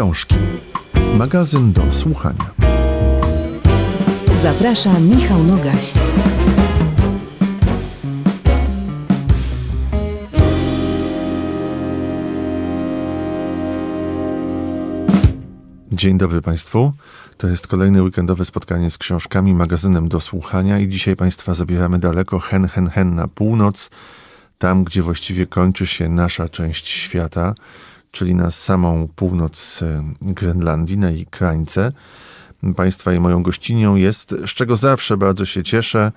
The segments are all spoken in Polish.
książki. Magazyn do słuchania. Zaprasza Michał Nogaś. Dzień dobry Państwu. To jest kolejne weekendowe spotkanie z książkami, magazynem do słuchania i dzisiaj Państwa zabieramy daleko hen, hen, hen na północ, tam gdzie właściwie kończy się nasza część świata czyli na samą północ y, Grenlandii, na jej krańce. Państwa i moją gościnią jest, z czego zawsze bardzo się cieszę,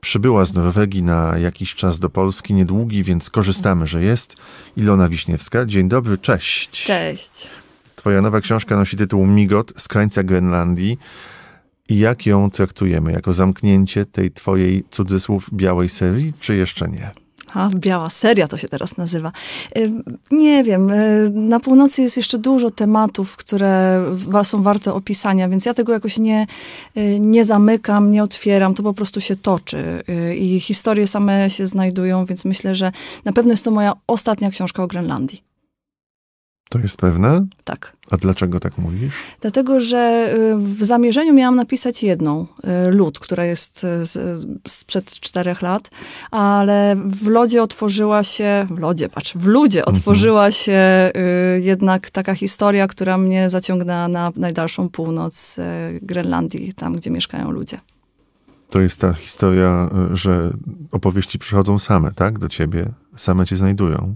przybyła z Norwegii na jakiś czas do Polski, niedługi, więc korzystamy, że jest. Ilona Wiśniewska, dzień dobry, cześć. Cześć. Twoja nowa książka nosi tytuł Migot z krańca Grenlandii. jak ją traktujemy? Jako zamknięcie tej twojej, cudzysłów, białej serii, czy jeszcze nie? Aha, biała seria to się teraz nazywa. Y, nie wiem, y, na północy jest jeszcze dużo tematów, które są warte opisania, więc ja tego jakoś nie, y, nie zamykam, nie otwieram, to po prostu się toczy i historie same się znajdują, więc myślę, że na pewno jest to moja ostatnia książka o Grenlandii. To jest pewne? Tak. A dlaczego tak mówisz? Dlatego, że y, w zamierzeniu miałam napisać jedną, y, lód, która jest y, sprzed czterech lat, ale w Lodzie otworzyła się, w Lodzie, patrz, w Ludzie mhm. otworzyła się jednak taka historia, która mnie zaciągnęła na najdalszą północ Grenlandii, tam gdzie mieszkają ludzie. To jest ta historia, że opowieści przychodzą same, tak, do ciebie? Same cię znajdują?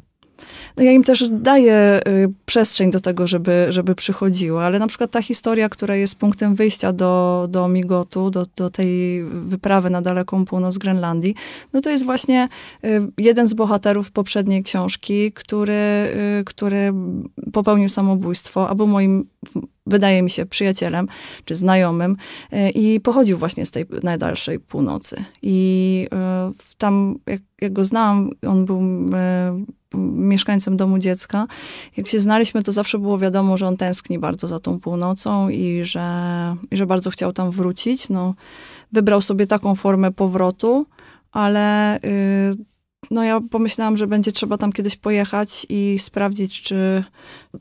no ja im też daję y, przestrzeń do tego, żeby, żeby przychodziła, ale na przykład ta historia, która jest punktem wyjścia do, do Migotu, do, do tej wyprawy na daleką północ Grenlandii, no to jest właśnie y, jeden z bohaterów poprzedniej książki, który, y, który popełnił samobójstwo, albo moim wydaje mi się, przyjacielem czy znajomym i pochodził właśnie z tej najdalszej północy. I tam, jak, jak go znałam, on był mieszkańcem domu dziecka. Jak się znaliśmy, to zawsze było wiadomo, że on tęskni bardzo za tą północą i że, i że bardzo chciał tam wrócić. No, wybrał sobie taką formę powrotu, ale yy, no ja pomyślałam, że będzie trzeba tam kiedyś pojechać i sprawdzić, czy,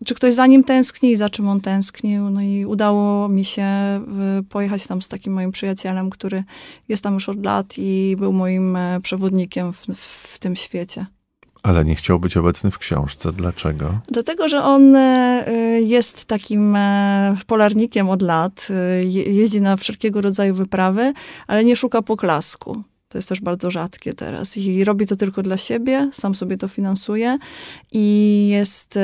czy ktoś za nim tęskni i za czym on tęsknił. No i udało mi się y, pojechać tam z takim moim przyjacielem, który jest tam już od lat i był moim e, przewodnikiem w, w tym świecie. Ale nie chciał być obecny w książce. Dlaczego? Dlatego, że on e, jest takim e, polarnikiem od lat. E, jeździ na wszelkiego rodzaju wyprawy, ale nie szuka poklasku. To jest też bardzo rzadkie teraz. I robi to tylko dla siebie, sam sobie to finansuje i jest,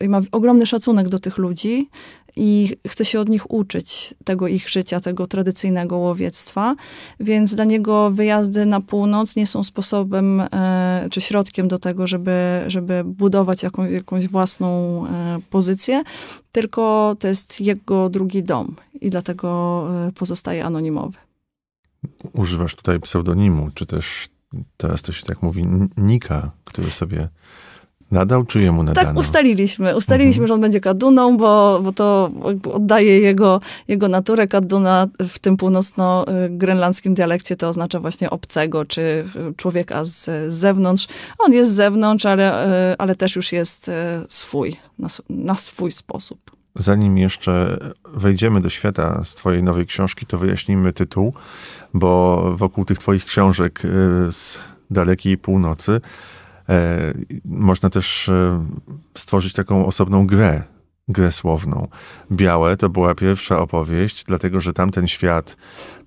i ma ogromny szacunek do tych ludzi, i chce się od nich uczyć tego ich życia, tego tradycyjnego łowiectwa, więc dla niego wyjazdy na północ nie są sposobem e, czy środkiem do tego, żeby, żeby budować jaką, jakąś własną e, pozycję, tylko to jest jego drugi dom i dlatego e, pozostaje anonimowy. Używasz tutaj pseudonimu, czy też teraz to się tak mówi, nika, który sobie Nadał czujemy mu nadano? Tak, ustaliliśmy. Ustaliliśmy, mhm. że on będzie kaduną, bo, bo to oddaje jego, jego naturę. Kaduna w tym północno-grenlandzkim dialekcie to oznacza właśnie obcego, czy e, człowieka z, z zewnątrz. On jest z zewnątrz, ale, e, ale też już jest e, swój, na, na swój sposób. Zanim jeszcze wejdziemy do świata z Twojej nowej książki, to wyjaśnijmy tytuł, bo wokół tych Twoich książek z dalekiej północy E, można też e, stworzyć taką osobną grę, grę słowną. Białe to była pierwsza opowieść, dlatego że tamten świat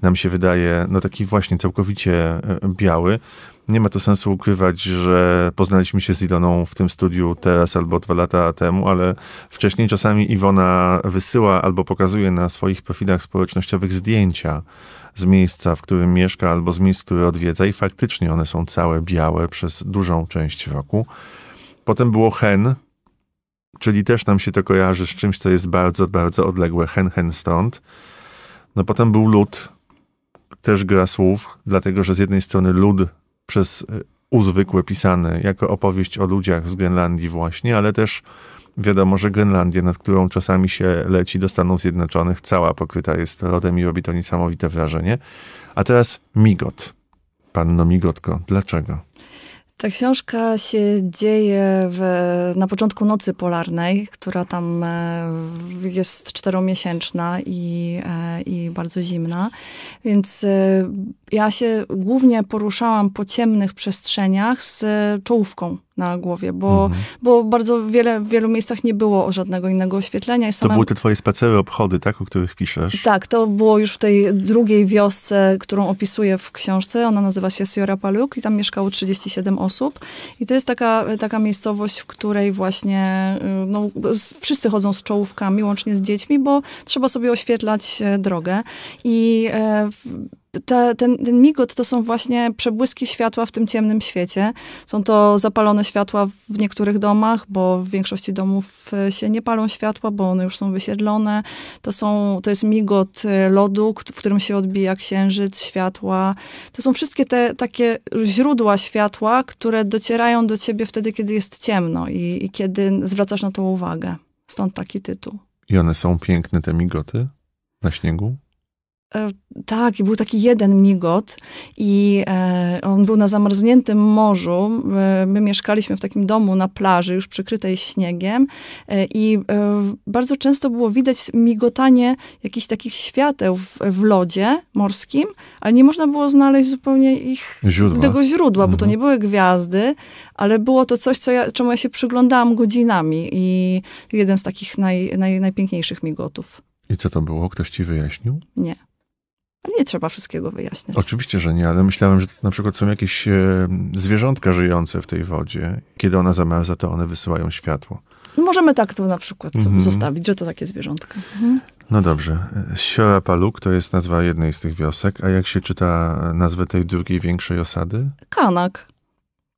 nam się wydaje no taki właśnie całkowicie e, biały, nie ma to sensu ukrywać, że poznaliśmy się z Iloną w tym studiu teraz albo dwa lata temu, ale wcześniej czasami Iwona wysyła albo pokazuje na swoich profilach społecznościowych zdjęcia z miejsca, w którym mieszka, albo z miejsc, które odwiedza, i faktycznie one są całe białe przez dużą część roku. Potem było hen, czyli też nam się to kojarzy z czymś, co jest bardzo, bardzo odległe. Hen, hen stąd. No potem był lud, też gra słów, dlatego że z jednej strony lud przez y, uzwykłe pisane jako opowieść o ludziach z Grenlandii właśnie, ale też wiadomo, że Grenlandia, nad którą czasami się leci do Stanów Zjednoczonych, cała pokryta jest lodem i robi to niesamowite wrażenie. A teraz Migot. Panno Migotko, dlaczego? Ta książka się dzieje w, na początku nocy polarnej, która tam e, jest czteromiesięczna i, e, i bardzo zimna, więc e, ja się głównie poruszałam po ciemnych przestrzeniach z czołówką na głowie, bo, mhm. bo bardzo wiele, w wielu miejscach nie było żadnego innego oświetlenia. I To były te twoje spacery, obchody, tak, o których piszesz? Tak, to było już w tej drugiej wiosce, którą opisuję w książce. Ona nazywa się Sierra Paluk i tam mieszkało 37 osób. I to jest taka, taka miejscowość, w której właśnie y, no, wszyscy chodzą z czołówkami, łącznie z dziećmi, bo trzeba sobie oświetlać e, drogę. I e, ta, ten, ten migot to są właśnie przebłyski światła w tym ciemnym świecie. Są to zapalone światła w niektórych domach, bo w większości domów e, się nie palą światła, bo one już są wysiedlone. To, są, to jest migot e, lodu, w którym się odbija księżyc, światła. To są wszystkie te takie źródła światła, które docierają do ciebie wtedy, kiedy jest ciemno i, i kiedy zwracasz na to uwagę. Stąd taki tytuł. I one są piękne, te migoty na śniegu? E, tak, był taki jeden migot i e, on był na zamarzniętym morzu. E, my mieszkaliśmy w takim domu na plaży, już przykrytej śniegiem e, i e, bardzo często było widać migotanie jakichś takich świateł w, w, lodzie morskim, ale nie można było znaleźć zupełnie ich, źródła. tego źródła, mhm. bo to nie mhm. były gwiazdy, ale było to coś, co ja, czemu ja się przyglądałam godzinami i jeden z takich naj, naj, najpiękniejszych migotów. I co to było? Ktoś ci wyjaśnił? Nie. Ale nie trzeba wszystkiego wyjaśniać. Oczywiście, że nie, ale myślałem, że na przykład są jakieś e, zwierzątka żyjące w tej wodzie. Kiedy ona zamarza, to one wysyłają światło. Możemy tak to na przykład mm -hmm. zostawić, że to takie zwierzątka. Mhm. No dobrze. Siora Paluk to jest nazwa jednej z tych wiosek. A jak się czyta nazwę tej drugiej, większej osady? Kanak.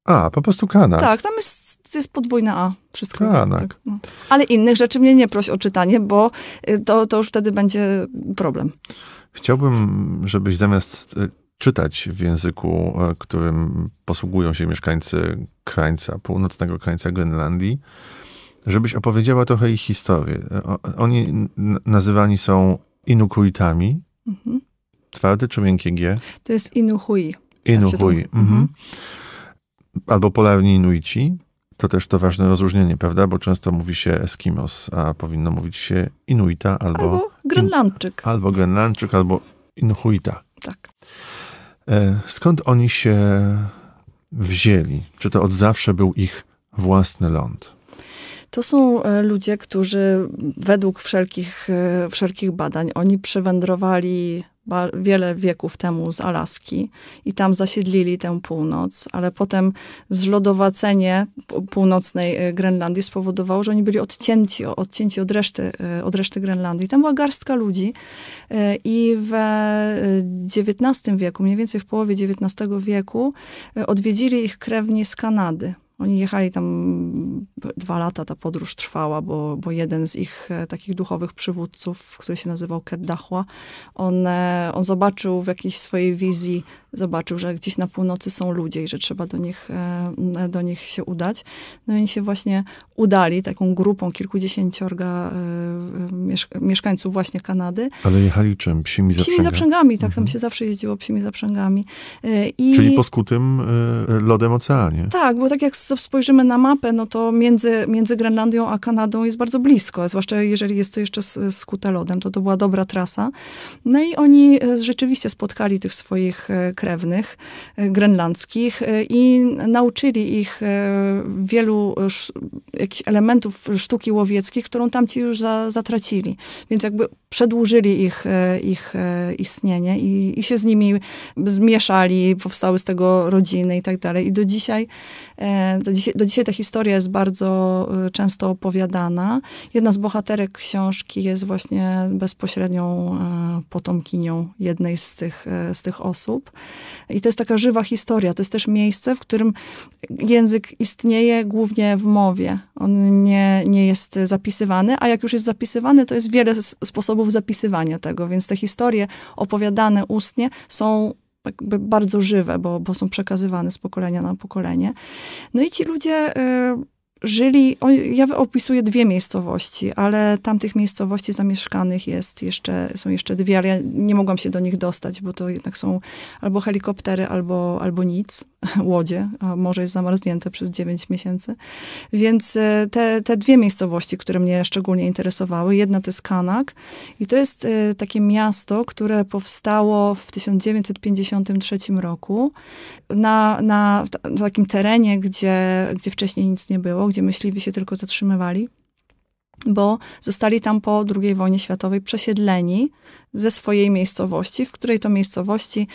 A, po prostu kanak. Tak, tam jest, jest podwójna A. Wszystko. Kanak. Tak, tak, no. Ale innych rzeczy mnie nie proś o czytanie, bo y, to, to już wtedy będzie problem. Chciałbym, żebyś zamiast y, czytać w języku, y, którym posługują się mieszkańcy krańca, północnego krańca Grenlandii, żebyś opowiedziała trochę ich historię. oni nazywani są Inukuitami. Mhm. Twarde czy miękkie G? To jest Inuhui. Tak Inuhui. Tak mhm. mhm albo polarni Inuici, to też to ważne rozróżnienie, prawda? Bo często mówi się Eskimos, a powinno mówić się Inuita albo... Albo Grenlandczyk. In, albo Grenlandczyk, albo Inhuita. Tak. E, skąd oni się wzięli? Czy to od zawsze był ich własny ląd? To są e, ludzie, którzy według wszelkich, e, wszelkich badań, oni przywędrowali wiele wieków temu z Alaski i tam zasiedlili tę północ, ale potem zlodowacenie północnej e, Grenlandii spowodowało, że oni byli odcięci, odcięci od, reszty, e, od reszty Grenlandii. Tam była garstka ludzi e, i w XIX wieku, mniej więcej w połowie XIX wieku, odwiedzili ich krewni z Kanady. Oni jechali tam dwa lata, ta podróż trwała, bo, bo jeden z ich e, takich duchowych przywódców, który się nazywał Keddahła, on, e, on zobaczył w jakiejś swojej wizji zobaczył, że gdzieś na północy są ludzie i że trzeba do nich, e, do nich się udać. No i oni się właśnie udali taką grupą kilkudziesięciorga e, mieszkańców właśnie Kanady. Ale jechali czym? Psimi zaprzęgami? Psimi zaprzęgami, tak. Mhm. Tam się zawsze jeździło psimi zaprzęgami. E, I... Czyli poskutym lodem oceanie. Tak, bo tak jak spojrzymy na mapę, no to między, między Grenlandią a Kanadą jest bardzo blisko, zwłaszcza jeżeli jest to jeszcze skute lodem, to to była dobra trasa. No i oni rzeczywiście spotkali tych swoich krewnych e, grenlandzkich e, i nauczyli ich e, wielu jakichś elementów sztuki łowieckiej, którą tamci już za, zatracili. Więc jakby przedłużyli ich, ich istnienie i, i się z nimi zmieszali, powstały z tego rodziny i tak dalej. I do dzisiaj, do dzisiaj, do dzisiaj ta historia jest bardzo często opowiadana. Jedna z bohaterek książki jest właśnie bezpośrednią potomkinią jednej z tych, z tych osób. I to jest taka żywa historia. To jest też miejsce, w którym język istnieje głównie w mowie. On nie, nie jest zapisywany, a jak już jest zapisywany, to jest wiele sposobów zapisywania tego, więc te historie opowiadane ustnie są bardzo żywe, bo, bo są przekazywane z pokolenia na pokolenie. No i ci ludzie. Yy, żyli, o, ja opisuję dwie miejscowości, ale tamtych miejscowości zamieszkanych jest jeszcze, są jeszcze dwie, ale ja nie mogłam się do nich dostać, bo to jednak są albo helikoptery, albo, albo nic, łodzie, a morze jest zamarznięte przez 9 miesięcy. Więc e, te, te dwie miejscowości, które mnie szczególnie interesowały, jedna to jest Kanak i to jest e, takie miasto, które powstało w 1953 roku na, na takim terenie, gdzie, gdzie wcześniej nic nie było, gdzie myśliwi się tylko zatrzymywali, bo zostali tam po II wojnie światowej przesiedleni ze swojej miejscowości, w której to miejscowości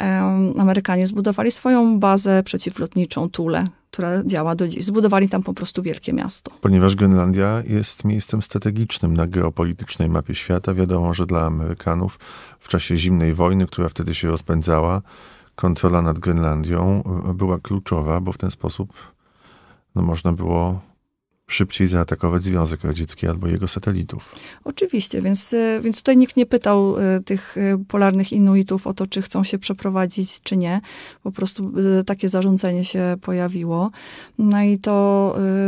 um, Amerykanie zbudowali swoją bazę przeciwlotniczą Tule, która działa do dziś. Zbudowali tam po prostu wielkie miasto. Ponieważ Grenlandia jest miejscem strategicznym na geopolitycznej mapie świata, wiadomo, że dla Amerykanów w czasie zimnej wojny, która wtedy się rozpędzała, kontrola nad Grenlandią e, była kluczowa, bo w ten sposób no można było szybciej zaatakować Związek Radziecki albo jego satelitów. Oczywiście, więc, e, więc tutaj nikt nie pytał e, tych e, polarnych Inuitów o to, czy chcą się przeprowadzić, czy nie. Po prostu takie zarządzenie się pojawiło. No i to...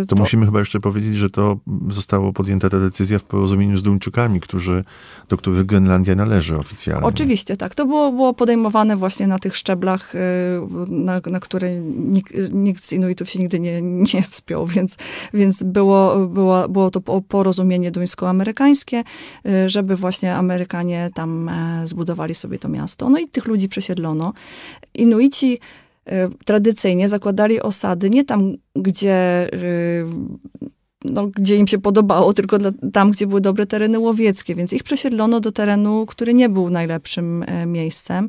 To, to... musimy chyba jeszcze powiedzieć, że to zostało podjęta ta decyzja w porozumieniu z Duńczykami, którzy, do których Grenlandia należy oficjalnie. Oczywiście, tak. To było, było podejmowane właśnie na tych szczeblach, na, na które nikt, nikt z Inuitów się nigdy nie, nie wspiął, więc, więc było, było, było to porozumienie duńsko-amerykańskie, y, żeby właśnie Amerykanie tam e, zbudowali sobie to miasto. No i tych ludzi przesiedlono. Inuici y, tradycyjnie zakładali osady nie tam, gdzie y, no, gdzie im się podobało, tylko dla, tam, gdzie były dobre tereny łowieckie, więc ich przesiedlono do terenu, który nie był najlepszym e, miejscem.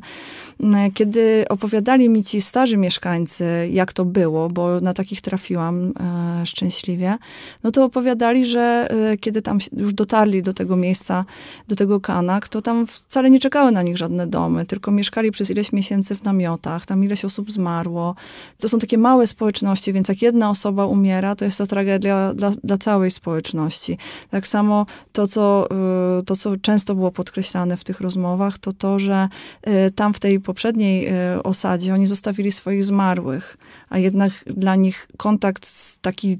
E, kiedy opowiadali mi ci starzy mieszkańcy, jak to było, bo na takich trafiłam e, szczęśliwie, no to opowiadali, że e, kiedy tam już dotarli do tego miejsca, do tego kanak, to tam wcale nie czekały na nich żadne domy, tylko mieszkali przez ileś miesięcy w namiotach, tam ileś osób zmarło. To są takie małe społeczności, więc jak jedna osoba umiera, to jest to tragedia dla, dla całej społeczności. Tak samo to co, y, to, co często było podkreślane w tych rozmowach, to to, że y, tam w tej poprzedniej y, osadzie oni zostawili swoich zmarłych, a jednak dla nich kontakt taki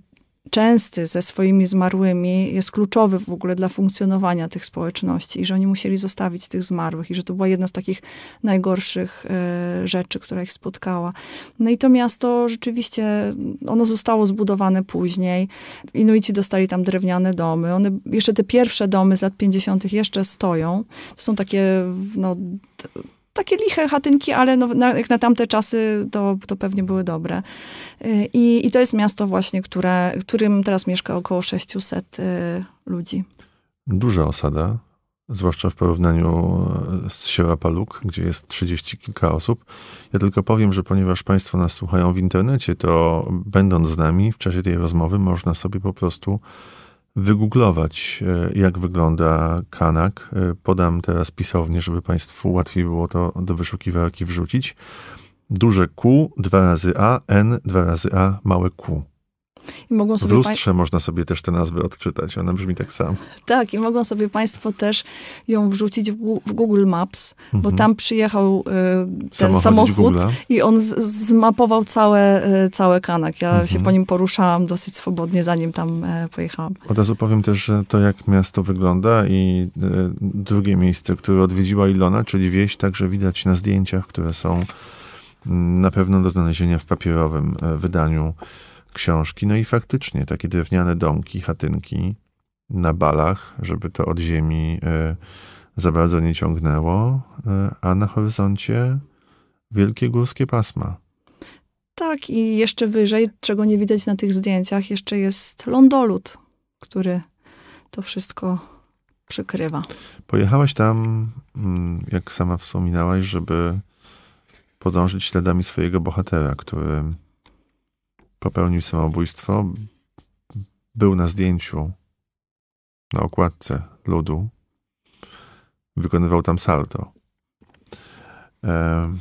częsty ze swoimi zmarłymi jest kluczowy w ogóle dla funkcjonowania tych społeczności i że oni musieli zostawić tych zmarłych i że to była jedna z takich najgorszych e, rzeczy, która ich spotkała. No i to miasto rzeczywiście, ono zostało zbudowane później. Inuici dostali tam drewniane domy. One, jeszcze te pierwsze domy z lat 50. jeszcze stoją. To są takie, no takie liche chatynki, ale no, na, jak na tamte czasy to, to pewnie były dobre. Y, I, I to jest miasto właśnie, które, którym teraz mieszka około 600 y, ludzi. Duża osada, zwłaszcza w porównaniu e, z Paluk, gdzie jest 30 kilka osób. Ja tylko powiem, że ponieważ Państwo nas słuchają w internecie, to będąc z nami w czasie tej rozmowy można sobie po prostu wygooglować, e, jak wygląda kanak. E, podam teraz pisownie, żeby Państwu łatwiej było to do wyszukiwarki wrzucić. Duże Q, dwa razy A, N, dwa razy A, małe Q. I mogą sobie w lustrze można sobie też te nazwy odczytać, ona brzmi tak samo. Tak, i mogą sobie państwo też ją wrzucić w Google Maps, mhm. bo tam przyjechał e, ten samochód Google'a. i on z- zmapował całe, e, całe kanak. Ja mhm. się po nim poruszałam dosyć swobodnie, zanim tam e, pojechałam. Od razu powiem też, że to jak miasto wygląda i drugie miejsce, które odwiedziła Ilona, czyli wieś, także widać na zdjęciach, które są mm, na pewno do znalezienia w papierowym wydaniu książki. No i faktycznie takie drewniane domki, chatynki na balach, żeby to od ziemi e, za bardzo nie ciągnęło, e, a na horyzoncie wielkie górskie pasma. Tak, i jeszcze wyżej, czego nie widać na tych zdjęciach, jeszcze jest lądolud, który to wszystko przykrywa. Pojechałaś tam, mm, jak sama wspominałaś, żeby podążyć śladami swojego bohatera, który popełnił samobójstwo. Był na zdjęciu na okładce ludu. Wykonywał tam salto. E,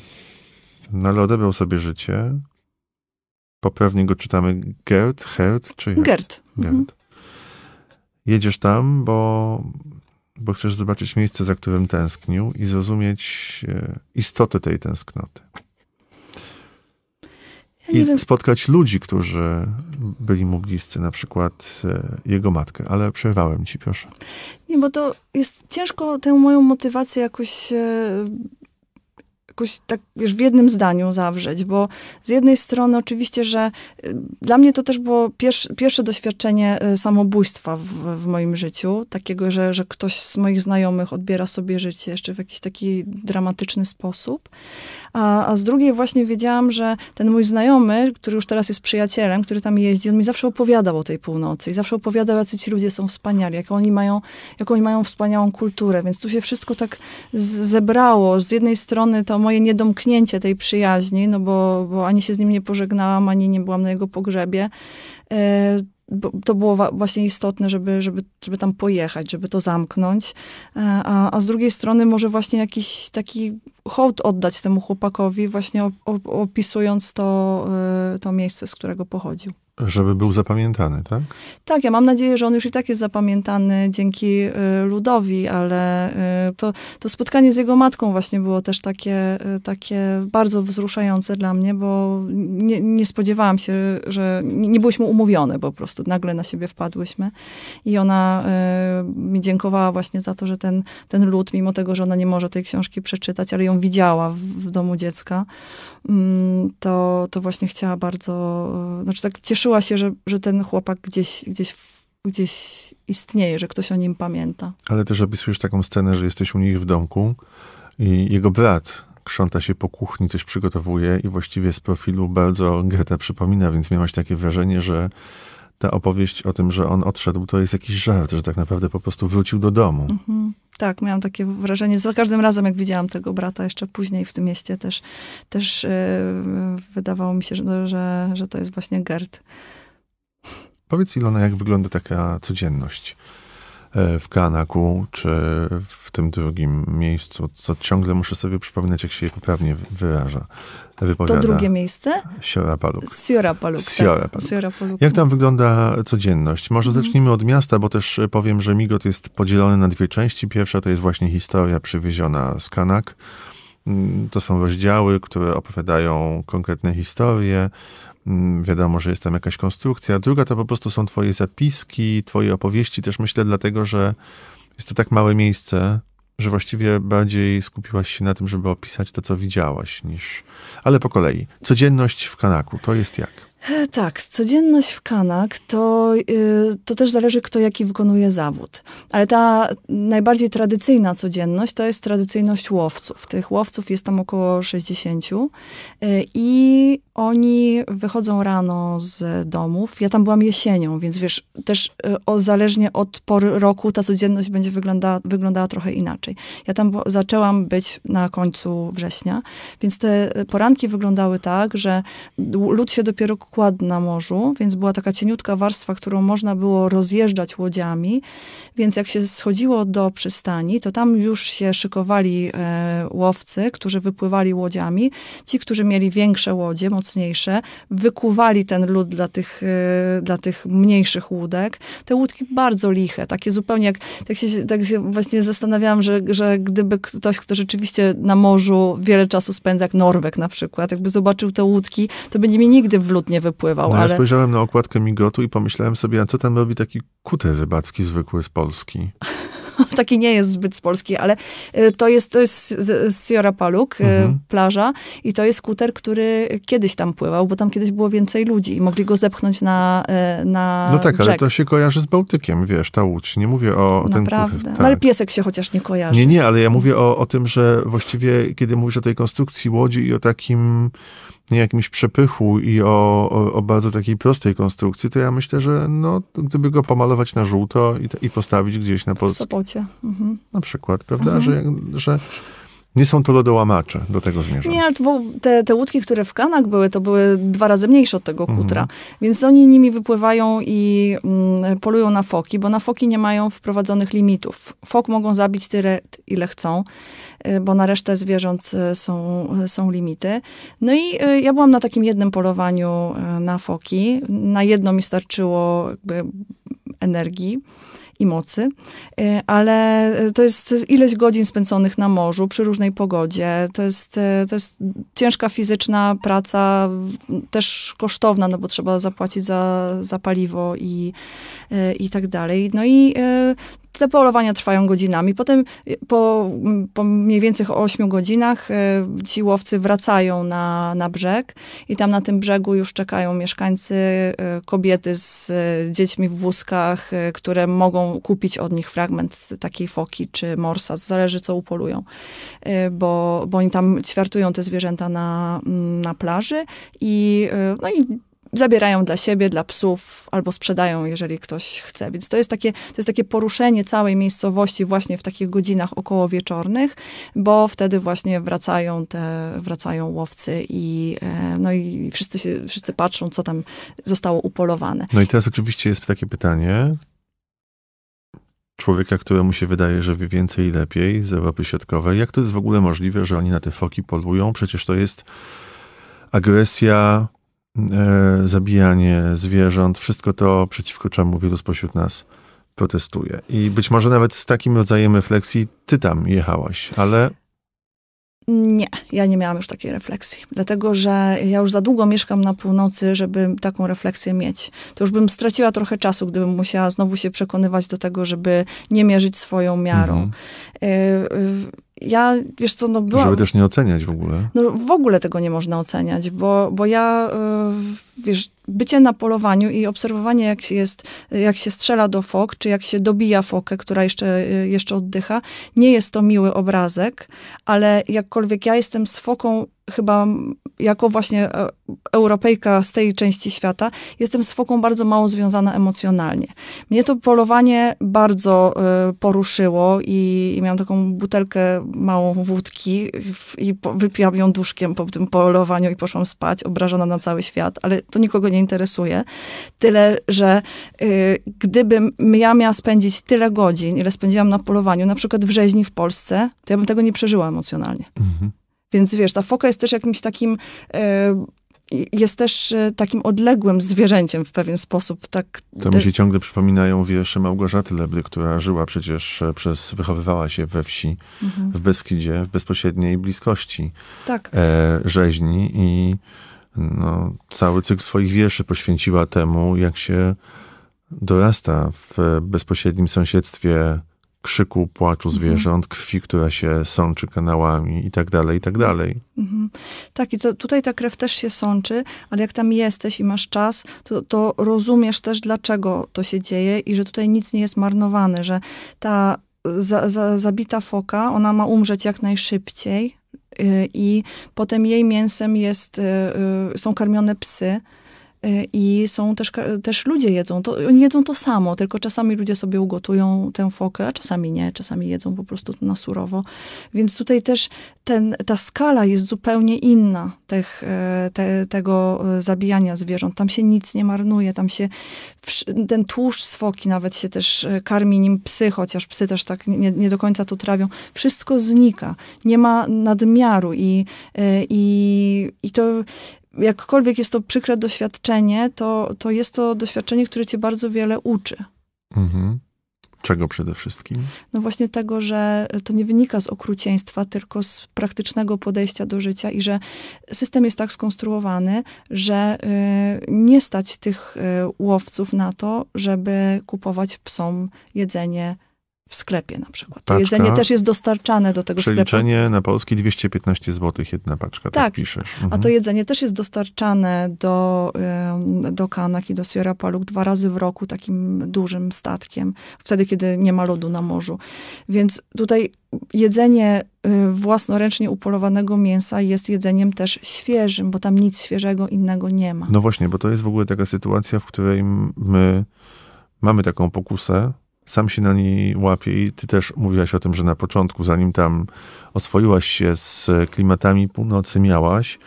no ale odebrał sobie życie. Popewnie go czytamy Gerd, Herd czy jak? Gerd. Gerd. Mhm. Jedziesz tam, bo, bo chcesz zobaczyć miejsce, za którym tęsknił i zrozumieć e, istotę tej tęsknoty. Ja I wiem. spotkać ludzi, którzy byli mu bliscy, na przykład e, jego matkę, ale przerwałem ci, proszę. Nie, bo to jest ciężko tę moją motywację jakoś e, jakoś tak wiesz, w jednym zdaniu zawrzeć, bo z jednej strony oczywiście, że y, dla mnie to też było pierwsze, pierwsze doświadczenie y, samobójstwa w, w, moim życiu, takiego, że, że ktoś z moich znajomych odbiera sobie życie jeszcze w jakiś taki dramatyczny sposób, a, a z drugiej właśnie wiedziałam, że ten mój znajomy, który już teraz jest przyjacielem, który tam jeździ, on mi zawsze opowiadał o tej północy i zawsze opowiadał, jacy ci ludzie są wspaniali, jak oni mają, jak oni mają wspaniałą kulturę, więc tu się wszystko tak zebrało. Z jednej strony to moje niedomknięcie tej przyjaźni, no bo, bo ani się z nim nie pożegnałam, ani nie byłam na jego pogrzebie. E, bo to było właśnie istotne, żeby, żeby, żeby tam pojechać, żeby to zamknąć. E, a, a z drugiej strony może właśnie jakiś taki hołd oddać temu chłopakowi, właśnie opisując to, e, to miejsce, z którego pochodził. Żeby był zapamiętany, tak? Tak, ja mam nadzieję, że on już i tak jest zapamiętany dzięki y, ludowi, ale y, to, to spotkanie z jego matką właśnie było też takie, y, takie bardzo wzruszające dla mnie, bo nie, nie spodziewałam się, że nie, nie byłyśmy umówione po prostu, nagle na siebie wpadłyśmy i ona mi dziękowała właśnie za to, że ten, ten lud, mimo tego, że ona nie może tej książki przeczytać, ale ją widziała w, w domu dziecka, Mm, to, to właśnie chciała bardzo, e, znaczy tak cieszyła się, że, że ten chłopak gdzieś, gdzieś, gdzieś istnieje, że ktoś o nim pamięta. Ale też opisujesz taką scenę, że jesteś u nich w domku i jego brat krząta się po kuchni, coś przygotowuje i właściwie z profilu bardzo Goethe przypomina, więc miałaś takie wrażenie, że ta opowieść o tym, że on odszedł, to jest jakiś żart, że tak naprawdę po prostu wrócił do domu. Mhm tak, miałam takie wrażenie. Za każdym razem, jak widziałam tego brata jeszcze później w tym mieście, też, też yy, wydawało mi się, że, że, że to jest właśnie Gerd. Powiedz Ilona, jak wygląda taka codzienność? E, w Kanaku, czy w tym drugim miejscu, co ciągle muszę sobie przypominać, jak się je poprawnie wyraża. Wypowiada. To drugie miejsce? Siora Paluk. Siora Paluk. Tak. Siora Paluk. Siora Paluk. Jak tam wygląda codzienność? Może mhm. zacznijmy od miasta, bo też powiem, że Migot jest podzielony na dwie części. Pierwsza to jest właśnie historia przywieziona z Kanak. Mm, to są rozdziały, które opowiadają konkretne historie. Mm, wiadomo, że jest tam jakaś konstrukcja. Druga to po prostu są twoje zapiski, twoje opowieści, też myślę dlatego, że jest to tak małe miejsce, że właściwie bardziej skupiłaś się na tym, żeby opisać to, co widziałaś, niż... Ale po kolei. Codzienność w Kanaku, to jest jak? Tak, codzienność w Kanak to, y, to też zależy, kto jaki wykonuje zawód. Ale ta najbardziej tradycyjna codzienność to jest tradycyjność łowców. Tych łowców jest tam około 60 y, i oni wychodzą rano z domów. Ja tam byłam jesienią, więc wiesz, też y, o, zależnie od pory roku ta codzienność będzie wyglądała, wyglądała trochę inaczej. Ja tam zaczęłam być na końcu września, więc te poranki wyglądały tak, że lud się dopiero pokład na morzu, więc była taka cieniutka warstwa, którą można było rozjeżdżać łodziami. Więc jak się schodziło do przystani, to tam już się szykowali e, łowcy, którzy wypływali łodziami. Ci, którzy mieli większe łodzie, mocniejsze, wykuwali ten lód dla tych, e, dla tych mniejszych łódek. Te łódki bardzo liche, takie zupełnie jak, tak się, tak się właśnie zastanawiałam, że, że gdyby ktoś, kto rzeczywiście na morzu wiele czasu spędza, jak Norwek na przykład, jakby zobaczył te łódki, to by nimi nigdy w lód nie wypływał. No, ale... Ja spojrzałem na okładkę migotu i pomyślałem sobie, a co tam robi taki kuter rybacki zwykły z Polski? taki nie jest zbyt z Polski, ale y, to jest, to jest z, z Sierra Paluk, y, mhm. plaża i to jest kuter, który kiedyś tam pływał, bo tam kiedyś było więcej ludzi i mogli go zepchnąć na, y, na No tak, brzeg. ale to się kojarzy z Bałtykiem, wiesz, ta łódź. Nie mówię o Naprawdę. ten kuter. No tak. ale piesek się chociaż nie kojarzy. Nie, nie, ale ja mówię o, o tym, że właściwie, kiedy mówisz o tej konstrukcji łodzi i o takim jakimś przepychu i o, o, o, bardzo takiej prostej konstrukcji, to ja myślę, że no, gdyby go pomalować na żółto i, i postawić gdzieś na Polsce. W Sopocie. Mhm. Na przykład, prawda? Mhm. Że, że nie są to lodołamacze, do tego zmierzam. Nie, ale te, te łódki, które w Kanach były, to były dwa razy mniejsze od tego mhm. kutra. Mhm. Więc oni nimi wypływają i mm, polują na foki, bo na foki nie mają wprowadzonych limitów. Fok mogą zabić tyle, ile chcą, y, bo na resztę zwierząt y, są, y, są limity. No i ja byłam na takim jednym polowaniu na foki. Na jedno mi starczyło jakby energii i mocy, y, ale to jest ileś godzin spędzonych na morzu, przy różnej pogodzie. To jest, y, to jest ciężka fizyczna praca, też kosztowna, no bo trzeba zapłacić za, za paliwo i, y, i tak dalej. No i te polowania trwają godzinami. Potem po, po mniej więcej 8 godzinach e, ci łowcy wracają na, na brzeg i tam na tym brzegu już czekają mieszkańcy, e, kobiety z e, dziećmi w wózkach, które mogą kupić od nich fragment takiej foki czy morsa, zależy co upolują, bo, bo oni tam ćwiartują te zwierzęta na, na plaży i, no i zabierają dla siebie, dla psów albo sprzedają, jeżeli ktoś chce. Więc to jest takie, to jest takie poruszenie całej miejscowości właśnie w takich godzinach około wieczornych, bo wtedy właśnie wracają te, wracają łowcy i, e, no i wszyscy, się, wszyscy patrzą, co tam zostało upolowane. No i teraz oczywiście jest takie pytanie, człowieka, któremu się wydaje, że wie więcej i lepiej z Europy Środkowej. Jak to jest w ogóle możliwe, że oni na te foki polują? Przecież to jest agresja E, zabijanie zwierząt, wszystko to, przeciwko czemu wielu spośród nas protestuje. I być może nawet z takim rodzajem refleksji ty tam jechałaś, ale nie, ja nie miałam już takiej refleksji, dlatego że ja już za długo mieszkam na północy, żeby taką refleksję mieć. To już bym straciła trochę czasu, gdybym musiała znowu się przekonywać do tego, żeby nie mierzyć swoją miarą. Mhm. E, ja, wiesz co, no byłam... Żeby też nie oceniać w ogóle. No w ogóle tego nie można oceniać, bo, bo ja, e, wiesz, bycie na polowaniu i obserwowanie, jak się, jest, jak się strzela do fok, czy jak się dobija fokę, która jeszcze, e, jeszcze oddycha, nie jest to miły obrazek, ale jakkolwiek ja jestem z foką chyba jako właśnie e, Europejka z tej części świata, jestem z foką bardzo mało związana emocjonalnie. Mnie to polowanie bardzo e, poruszyło i, i miałam taką butelkę małą wódki i po, wypiłam ją duszkiem po tym polowaniu i poszłam spać, obrażona na cały świat, ale to nikogo nie interesuje. Tyle, że y, gdybym ja miała spędzić tyle godzin, ile spędziłam na polowaniu, na przykład w rzeźni w Polsce, to ja bym tego nie przeżyła emocjonalnie. Mhm. Więc wiesz, ta foka jest też jakimś takim e, jest też e, takim odległym zwierzęciem w pewien sposób. Tak, to mi się ciągle przypominają wiersze Małgorzaty Lebry, która żyła przecież e, przez, wychowywała się we wsi, mhm. w Beskidzie, w bezpośredniej bliskości tak. e, rzeźni i no, cały cykl swoich wierszy poświęciła temu, jak się dorasta w bezpośrednim sąsiedztwie krzyku, płaczu mhm. zwierząt, krwi, która się sączy kanałami i tak dalej, i tak dalej. Mhm. Tak, i to, tutaj ta krew też się sączy, ale jak tam jesteś i masz czas, to, to rozumiesz też, dlaczego to się dzieje i że tutaj nic nie jest marnowane, że ta za, za, zabita foka, ona ma umrzeć jak najszybciej, y, i potem jej mięsem jest, y, y, są karmione psy, Y, I są też, też ludzie jedzą, to, oni jedzą to samo, tylko czasami ludzie sobie ugotują tę fokę, a czasami nie, czasami jedzą po prostu na surowo. Więc tutaj też ten, ta skala jest zupełnie inna tych, e, te, tego e, zabijania zwierząt. Tam się nic nie marnuje, tam się ten tłuszcz z foki nawet się też e, karmi nim psy, chociaż psy też tak nie, nie do końca to trawią. Wszystko znika, nie ma nadmiaru i, i, i to jakkolwiek jest to przykre doświadczenie, to, to jest to doświadczenie, które cię bardzo wiele uczy. Mhm. Czego przede wszystkim? No właśnie tego, że to nie wynika z okrucieństwa, tylko z praktycznego podejścia do życia i że system jest tak skonstruowany, że y, nie stać tych y, łowców na to, żeby kupować psom jedzenie w sklepie na przykład. Paczka, to jedzenie też jest dostarczane do tego sklepu. Przeliczenie na polski 215 zł jedna paczka, tak, tak piszesz. Mhm. A to mhm. jedzenie też jest dostarczane do, do Kanak i do Sierra Paluk dwa razy w roku takim dużym statkiem, wtedy kiedy nie ma lodu na morzu. Więc tutaj jedzenie y, własnoręcznie upolowanego mięsa jest jedzeniem też świeżym, bo tam nic świeżego innego nie ma. No właśnie, bo to jest w ogóle taka sytuacja, w której my mamy taką pokusę, sam się na niej łapie i ty też mówiłaś o tym, że na początku, zanim tam oswoiłaś się z klimatami północy, miałaś,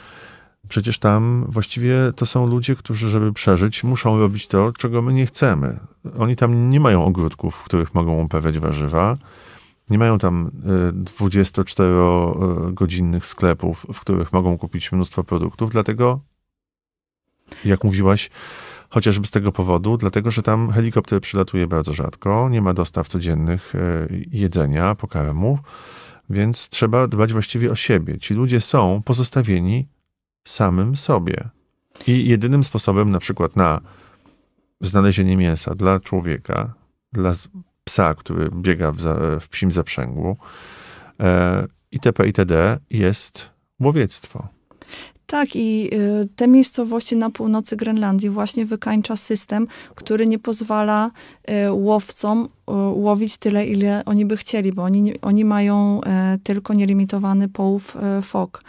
przecież tam właściwie to są ludzie, którzy, żeby przeżyć, muszą robić to, czego my nie chcemy. Oni tam nie mają ogródków, w których mogą uprawiać warzywa. Nie mają tam 24-godzinnych e, sklepów, w których mogą kupić mnóstwo produktów, dlatego, jak mówiłaś, chociażby z tego powodu, dlatego że tam helikopter przylatuje bardzo rzadko, nie ma dostaw codziennych e, jedzenia, po karmu, więc trzeba dbać właściwie o siebie. Ci ludzie są pozostawieni samym sobie. I jedynym sposobem na przykład na znalezienie mięsa dla człowieka, dla psa, który biega w, za, w psim zaprzęgu, e, itp. itd. jest łowiectwo. Tak, i y, te miejscowości na północy Grenlandii właśnie wykańcza system, który nie pozwala y, łowcom y, łowić tyle, ile oni by chcieli, bo oni, oni mają tylko nielimitowany połów fok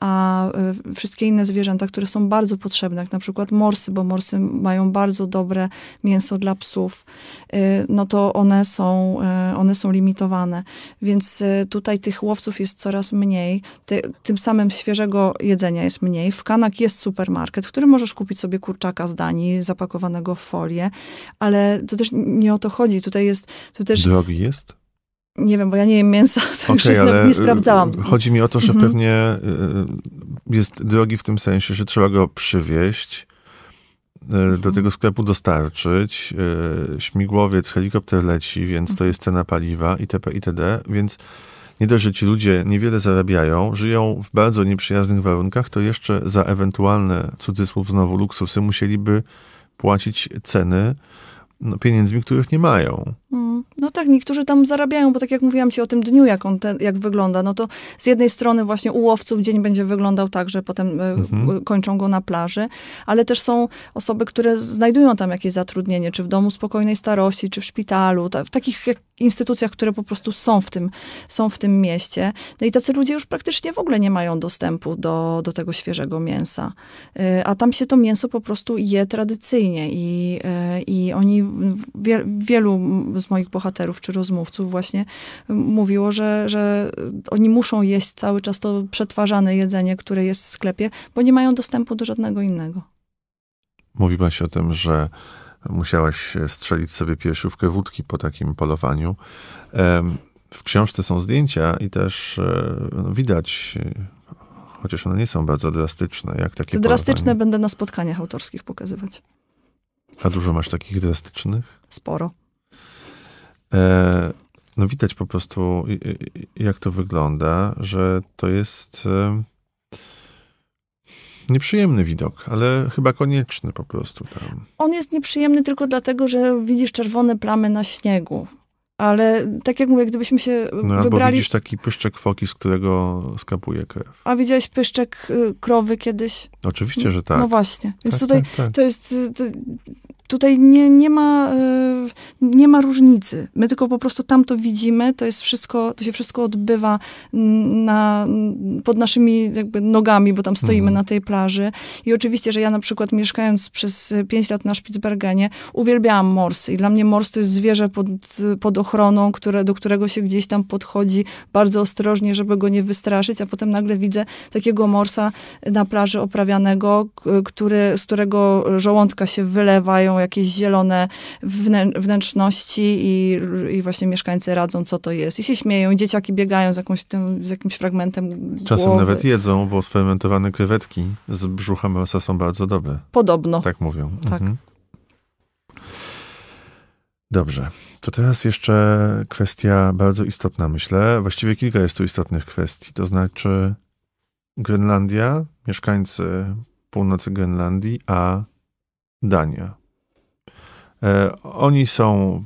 a y, wszystkie inne zwierzęta, które są bardzo potrzebne, jak na przykład morsy, bo morsy mają bardzo dobre mięso dla psów, y, no to one są, y, one są limitowane. Więc tutaj tych łowców jest coraz mniej, Ty, tym samym świeżego jedzenia jest mniej. W Kanak jest supermarket, w którym możesz kupić sobie kurczaka z Danii, zapakowanego w folię, ale to też nie o to chodzi. Tutaj jest... To też... Drogi jest? Nie wiem, bo ja nie jem mięsa, także okay, ale nie y, sprawdzałam. Chodzi mi o to, że mhm. pewnie y, jest drogi w tym sensie, że trzeba go przywieźć, y, do tego sklepu dostarczyć. Śmigłowiec, helikopter leci, więc to mhm. jest cena paliwa itp. itd. Więc nie dość, że ci ludzie niewiele zarabiają, żyją w bardzo nieprzyjaznych warunkach, to jeszcze za ewentualne, cudzysłów znowu, luksusy musieliby płacić ceny no, pieniędzmi, których nie mają. Mm. No tak, niektórzy tam zarabiają, bo tak jak mówiłam ci o tym dniu, jak on te, jak wygląda, no to z jednej strony właśnie u łowców dzień będzie wyglądał tak, że potem e, mhm. kończą go na plaży, ale też są osoby, które znajdują tam jakieś zatrudnienie, czy w domu spokojnej starości, czy w szpitalu, ta, w takich instytucjach, które po prostu są w tym, są w tym mieście. No i tacy ludzie już praktycznie w ogóle nie mają dostępu do, do tego świeżego mięsa. E, a tam się to mięso po prostu je tradycyjnie i, e, i oni wie, wielu z moich bohaterów czy rozmówców właśnie mówiło, że, że oni muszą jeść cały czas to przetwarzane jedzenie, które jest w sklepie, bo nie mają dostępu do żadnego innego. Mówiłaś o tym, że musiałaś strzelić sobie piersiówkę wódki po takim polowaniu. W książce są zdjęcia i też e, no, widać, chociaż one nie są bardzo drastyczne, jak takie. Te drastyczne polowanie. będę na spotkaniach autorskich pokazywać. A dużo masz takich drastycznych? Sporo. E, no widać po prostu, jak to wygląda, że to jest e, nieprzyjemny widok, ale chyba konieczny po prostu tam. On jest nieprzyjemny tylko dlatego, że widzisz czerwone plamy na śniegu ale tak jak mówię, gdybyśmy się no, wybrali... bo widzisz taki pyszczek foki, z którego skapuje krew. A widziałeś pyszczek y, krowy kiedyś? Oczywiście, że tak. No właśnie. Więc tak, tutaj tak, tak. to jest... Y, to tutaj nie, nie, ma, e, nie ma różnicy. My tylko po prostu tam to widzimy, to jest wszystko, to się wszystko odbywa na, pod naszymi jakby nogami, bo tam stoimy mhm. na tej plaży. I oczywiście, że ja na przykład mieszkając przez 5 lat na Spitsbergenie, uwielbiałam morsy i dla mnie mors to jest zwierzę pod, pod ochroną, które, do którego się gdzieś tam podchodzi bardzo ostrożnie, żeby go nie wystraszyć, a potem nagle widzę takiego morsa na plaży oprawianego, który, z którego żołądka się wylewają jakieś zielone wnę wnętrzności i, i, właśnie mieszkańcy radzą, co to jest. I się śmieją, dzieciaki biegają z, jakąś tym, z jakimś fragmentem Czasem głowy. nawet jedzą, bo sfermentowane krewetki z brzucha mięsa są bardzo dobre. Podobno. Tak mówią. Tak. Mhm. Dobrze. To teraz jeszcze kwestia bardzo istotna, myślę. Właściwie kilka jest tu istotnych kwestii. To znaczy Grenlandia, mieszkańcy północy Grenlandii, a Dania. E, oni są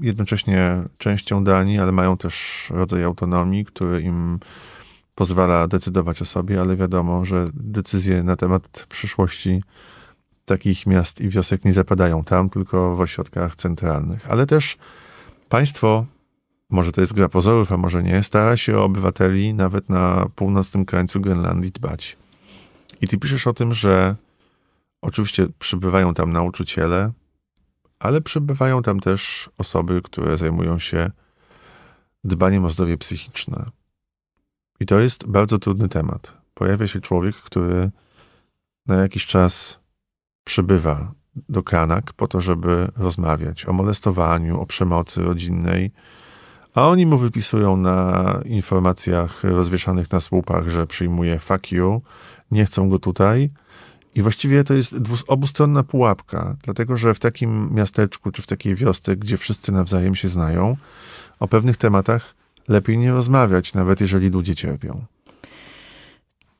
jednocześnie częścią Danii, ale mają też rodzaj autonomii, który im pozwala decydować o sobie, ale wiadomo, że decyzje na temat przyszłości takich miast i wiosek nie zapadają tam, tylko w ośrodkach centralnych. Ale też państwo, może to jest gra pozorów, a może nie, stara się o obywateli nawet na północnym krańcu Grenlandii dbać. I ty piszesz o tym, że oczywiście przybywają tam nauczyciele, ale przybywają tam też osoby, które zajmują się dbaniem o zdrowie psychiczne. I to jest bardzo trudny temat. Pojawia się człowiek, który na jakiś czas przybywa do Kanak po to, żeby rozmawiać o molestowaniu, o przemocy rodzinnej, a oni mu wypisują na informacjach rozwieszanych na słupach, że przyjmuje fuck you, nie chcą go tutaj – i właściwie to jest obustronna pułapka, dlatego że w takim miasteczku czy w takiej wiosce, gdzie wszyscy nawzajem się znają, o pewnych tematach lepiej nie rozmawiać, nawet jeżeli ludzie cierpią.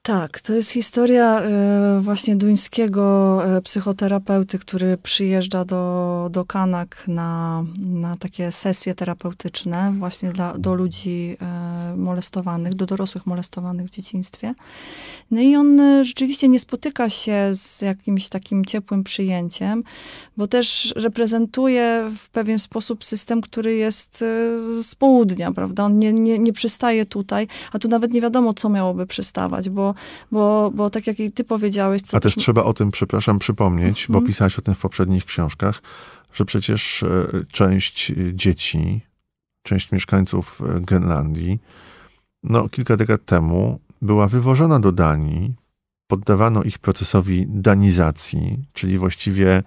Tak, to jest historia e, właśnie duńskiego e, psychoterapeuty, który przyjeżdża do, do Kanak na, na takie sesje terapeutyczne właśnie dla, do ludzi e, molestowanych, do dorosłych molestowanych w dzieciństwie. No i on rzeczywiście nie spotyka się z jakimś takim ciepłym przyjęciem, bo też reprezentuje w pewien sposób system, który jest z południa, prawda? On nie, nie, nie przystaje tutaj, a tu nawet nie wiadomo, co miałoby przystawać, bo bo, bo tak jak i ty powiedziałeś... Co A też trzeba o tym, przepraszam, przypomnieć, mhm. bo pisałeś o tym w poprzednich książkach, że przecież e, część e, dzieci, część mieszkańców e, Grenlandii, no kilka dekad temu była wywożona do Danii, poddawano ich procesowi danizacji, czyli właściwie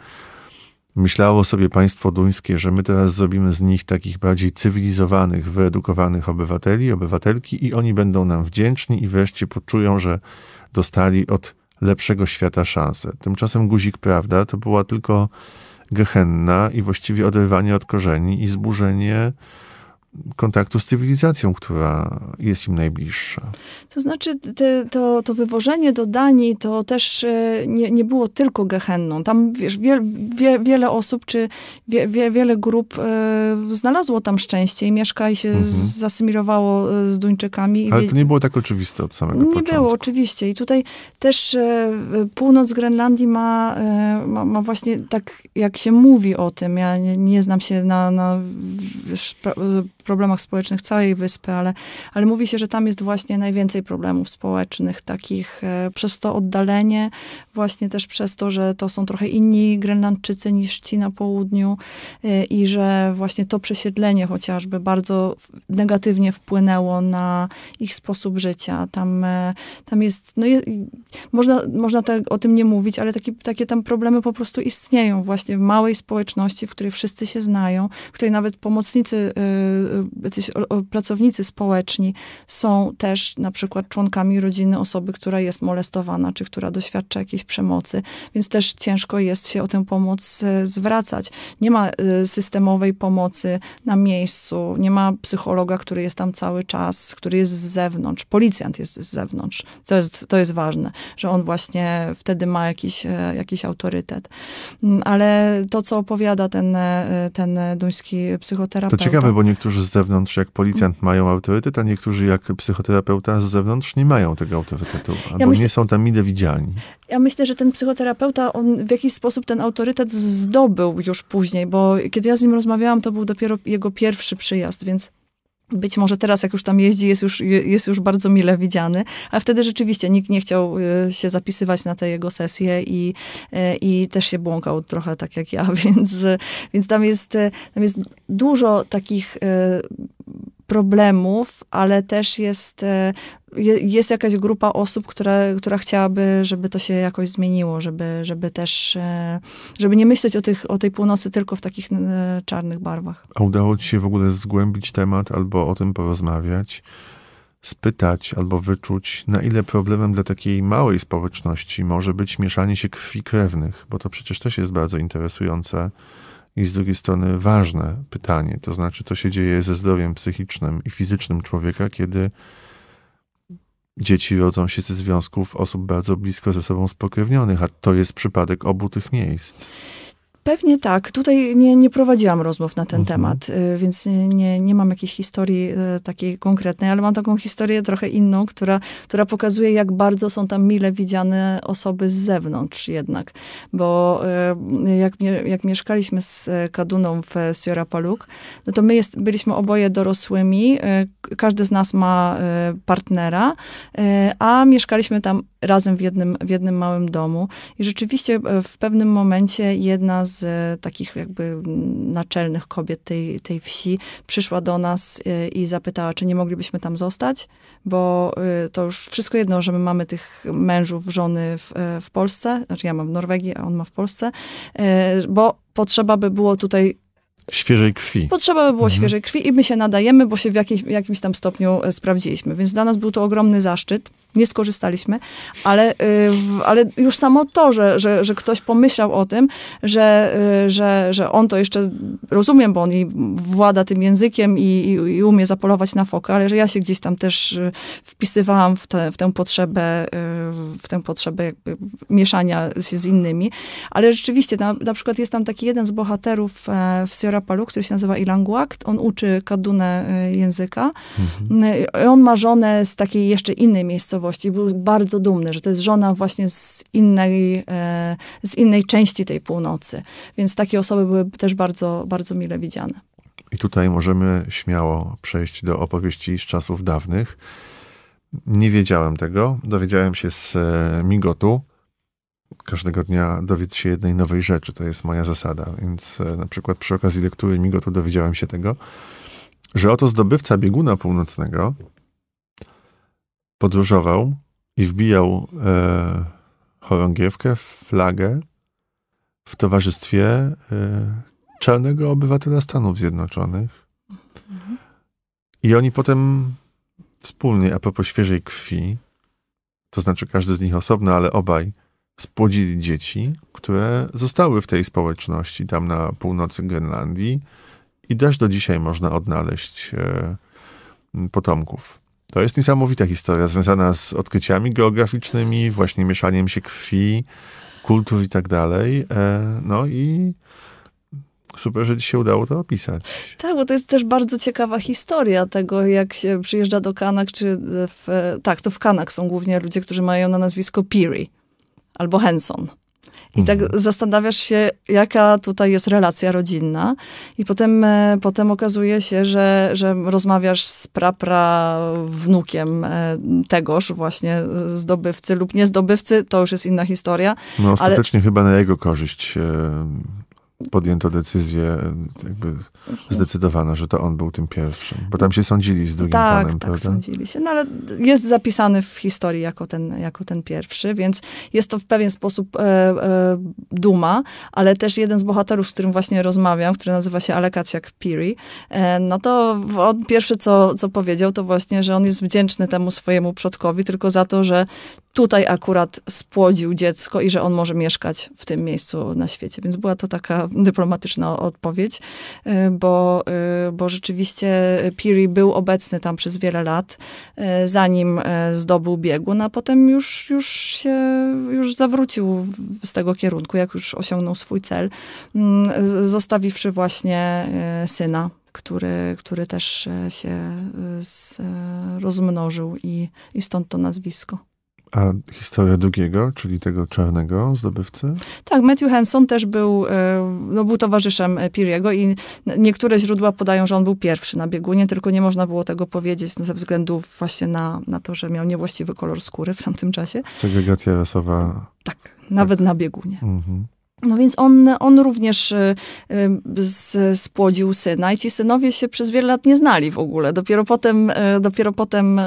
myślało sobie państwo duńskie, że my teraz zrobimy z nich takich bardziej cywilizowanych, wyedukowanych obywateli, obywatelki i oni będą nam wdzięczni i wreszcie poczują, że dostali od lepszego świata szansę. Tymczasem guzik prawda to była tylko gehenna i właściwie oderwanie od korzeni i zburzenie kontaktu z cywilizacją, która jest im najbliższa. To znaczy, te, to, to wywożenie do Danii to też e, nie, nie było tylko gehenną. Tam wiesz, wie, wie, wiele osób czy wie, wiele grup e, znalazło tam szczęście i mieszka i się mhm. zasymilowało e, z Duńczykami. Ale to nie było tak oczywiste od samego nie początku. Nie było, oczywiście. I tutaj też północ Grenlandii ma, ma, ma, właśnie tak, jak się mówi o tym. Ja nie, nie znam się na, na wiesz, pra, problemach społecznych całej wyspy, ale, ale mówi się, że tam jest właśnie najwięcej problemów społecznych, takich e, przez to oddalenie, właśnie też przez to, że to są trochę inni Grenlandczycy niż ci na południu e, i że właśnie to przesiedlenie chociażby bardzo negatywnie wpłynęło na ich sposób życia. Tam, e, tam jest, no je, można, można te, o tym nie mówić, ale taki, takie tam problemy po prostu istnieją właśnie w małej społeczności, w której wszyscy się znają, w której nawet pomocnicy y, jacyś pracownicy społeczni są też na przykład członkami rodziny osoby, która jest molestowana, czy która doświadcza jakiejś przemocy, więc też ciężko jest się o tę pomoc e, zwracać. Nie ma e, systemowej pomocy na miejscu, nie ma psychologa, który jest tam cały czas, który jest z zewnątrz, policjant jest z zewnątrz. To jest, to jest ważne, że on właśnie wtedy ma jakiś, e, jakiś autorytet. Mm, ale to, co opowiada ten, ten duński psychoterapeuta... To ciekawe, bo niektórzy z zewnątrz jak policjant mają autorytet, a niektórzy jak psychoterapeuta z zewnątrz nie mają tego autorytetu, ja myślę, nie są tam mile widziani. Ja myślę, że ten psychoterapeuta, on w jakiś sposób ten autorytet zdobył już później, bo kiedy ja z nim rozmawiałam, to był dopiero jego pierwszy przyjazd, więc być może teraz, jak już tam jeździ, jest już, jest już bardzo mile widziany, ale wtedy rzeczywiście nikt nie chciał y, się zapisywać na te jego sesje i, y, i też się błąkał trochę tak jak ja, więc, więc tam, jest, y, tam jest dużo takich problemów, ale też jest, e, jest jakaś grupa osób, która, która chciałaby, żeby to się jakoś zmieniło, żeby, żeby też, e, żeby nie myśleć o, tych, o tej północy tylko w takich e, czarnych barwach. A udało ci się w ogóle zgłębić temat albo o tym porozmawiać? spytać albo wyczuć, na ile problemem dla takiej małej społeczności może być mieszanie się krwi krewnych, bo to przecież też jest bardzo interesujące i z drugiej strony ważne pytanie, to znaczy, co się dzieje ze zdrowiem psychicznym i fizycznym człowieka, kiedy dzieci rodzą się ze związków osób bardzo blisko ze sobą spokrewnionych, a to jest przypadek obu tych miejsc. Pewnie tak. Tutaj nie, nie prowadziłam rozmów na ten mhm. temat, y, więc nie, nie mam jakiejś historii y, takiej konkretnej, ale mam taką historię trochę inną, która, która pokazuje, jak bardzo są tam mile widziane osoby z zewnątrz jednak. Bo y, jak, jak mieszkaliśmy z Kaduną w Sierra Paluk, no to my jest, byliśmy oboje dorosłymi, każdy z nas ma partnera, a mieszkaliśmy tam razem w jednym, w jednym małym domu. I rzeczywiście e, w pewnym momencie jedna z e, takich jakby naczelnych kobiet tej, tej wsi przyszła do nas e, i zapytała, czy nie moglibyśmy tam zostać, bo to już wszystko jedno, że my mamy tych mężów, żony w, w Polsce, znaczy ja mam w Norwegii, a on ma w Polsce, bo potrzeba by było tutaj Świeżej krwi. Potrzeba by było mhm. świeżej krwi i my się nadajemy, bo się w jakimś tam stopniu e, sprawdziliśmy. Więc dla nas był to ogromny zaszczyt. Nie skorzystaliśmy, ale, y, ale już samo to, że, że, że ktoś pomyślał o tym, że, y, że, że on to jeszcze rozumiem, bo on i włada tym językiem i, i, i umie zapolować na fokę, ale że ja się gdzieś tam też y, wpisywałam w, te, w tę potrzebę, w tę potrzebę mieszania się z innymi. Ale rzeczywiście, na, na przykład jest tam taki jeden z bohaterów e, w Sierra profesora Palu, który się nazywa Ilan On uczy Kadunę e, języka. Mhm. E, on ma żonę z takiej jeszcze innej miejscowości. Był bardzo dumny, że to jest żona właśnie z innej, e, z innej części tej północy. Więc takie osoby były też bardzo, bardzo mile widziane. I tutaj możemy śmiało przejść do opowieści z czasów dawnych. Nie wiedziałem tego. Dowiedziałem się z migotu, każdego dnia dowiedz się jednej nowej rzeczy. To jest moja zasada. Więc e, na przykład przy okazji lektury tu dowiedziałem się tego, że oto zdobywca bieguna północnego podróżował i wbijał e, chorągiewkę, flagę w towarzystwie e, czarnego obywatela Stanów Zjednoczonych. Mhm. I oni potem wspólnie, a propos świeżej krwi, to znaczy każdy z nich osobno, ale obaj spłodzili dzieci, które zostały w tej społeczności tam na północy Grenlandii i też do dzisiaj można odnaleźć e, potomków. To jest niesamowita historia związana z odkryciami geograficznymi, właśnie mieszaniem się krwi, kultur i tak dalej. E, no i super, że ci się udało to opisać. Tak, bo to jest też bardzo ciekawa historia tego, jak się przyjeżdża do Kanak, czy w, e, tak, to w Kanak są głównie ludzie, którzy mają na nazwisko Peary albo Henson. I tak mhm. zastanawiasz się, jaka tutaj jest relacja rodzinna, i potem, e, potem okazuje się, że, że rozmawiasz z prapra wnukiem e, tegoż właśnie e, zdobywcy lub niezdobywcy, to już jest inna historia. No ostatecznie ale... chyba na jego korzyść podjęto decyzję jakby mhm. zdecydowano, że to on był tym pierwszym. Bo tam się sądzili z drugim tak, panem, tak, prawda? Tak, sądzili się. No ale jest zapisany w historii jako ten, jako ten pierwszy, więc jest to w pewien sposób e, e, duma, ale też jeden z bohaterów, z którym właśnie rozmawiam, który nazywa się Alekaciak Piri, e, no to on pierwszy, co, co powiedział, to właśnie, że on jest wdzięczny temu swojemu przodkowi, tylko za to, że tutaj akurat spłodził dziecko i że on może mieszkać w tym miejscu na świecie. Więc była to taka dyplomatyczna odpowiedź, y, bo, y, bo rzeczywiście Piri był obecny tam przez wiele lat, y, zanim zdobył biegun, a potem już, już się już zawrócił z tego kierunku, jak już osiągnął swój cel, mm, zostawiwszy właśnie syna który, który też się rozmnożył i, i stąd to nazwisko. A historia drugiego, czyli tego czarnego zdobywcy? Tak, Matthew Henson też był, e, no, był towarzyszem Piriego i niektóre źródła podają, że on był pierwszy na biegunie, tylko nie można było tego powiedzieć ze względu właśnie na, na to, że miał niewłaściwy kolor skóry w tamtym czasie. Segregacja rasowa. Tak, nawet tak. na biegunie. Mhm. No więc on, on również y, y, spłodził syna i ci synowie się przez wiele lat nie znali w ogóle. Dopiero potem, y, dopiero potem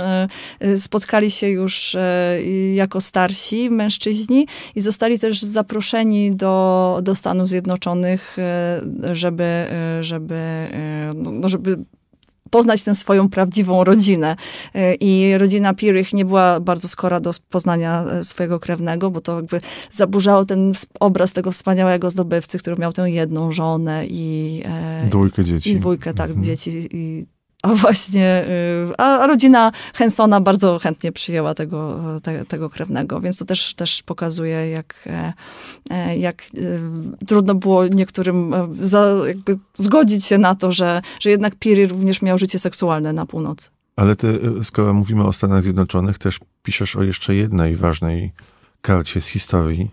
spotkali się już jako starsi mężczyźni i zostali też zaproszeni do, do Stanów Zjednoczonych, żeby, żeby, no, no, żeby poznać tę swoją prawdziwą rodzinę. E, I rodzina Pirych nie była bardzo skora do poznania e, swojego krewnego, bo to jakby zaburzało ten obraz tego wspaniałego zdobywcy, który miał tę jedną żonę i... E, dwójkę dzieci. I dwójkę, tak, mhm. dzieci i a właśnie, y, a rodzina Hensona bardzo chętnie przyjęła tego, te, tego krewnego, więc to też, też pokazuje, jak, e, e, jak y, trudno było niektórym e, za, zgodzić się na to, że, że jednak Piri również miał życie seksualne na północy. Ale ty, y, skoro mówimy o Stanach Zjednoczonych, też piszesz o jeszcze jednej ważnej karcie z historii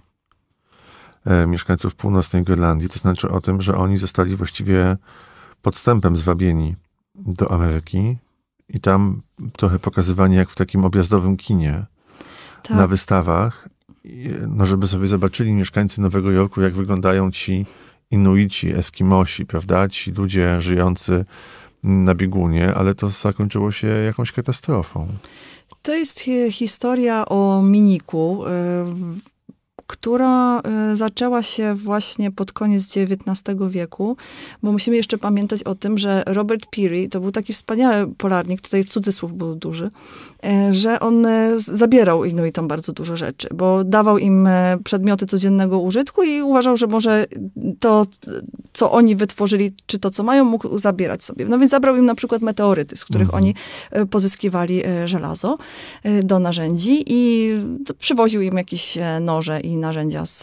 mieszkańców północnej Grenlandii, to znaczy o tym, że oni zostali właściwie podstępem zwabieni do Ameryki i tam trochę pokazywanie jak w takim objazdowym kinie tak. na wystawach, no żeby sobie zobaczyli mieszkańcy Nowego Jorku, jak wyglądają ci Inuici, Eskimosi, prawda? Ci ludzie żyjący na biegunie, ale to zakończyło się jakąś katastrofą. To jest historia o Miniku e, która y, zaczęła się właśnie pod koniec XIX wieku, bo musimy jeszcze pamiętać o tym, że Robert Peary to był taki wspaniały polarnik, tutaj cudzysłów był duży, y, że on y, zabierał Inuitom bardzo dużo rzeczy, bo dawał im przedmioty codziennego użytku i uważał, że może to, co oni wytworzyli, czy to, co mają, mógł zabierać sobie. No więc zabrał im na przykład meteoryty, z których mhm. oni pozyskiwali żelazo do narzędzi i przywoził im jakieś noże i narzędzia z,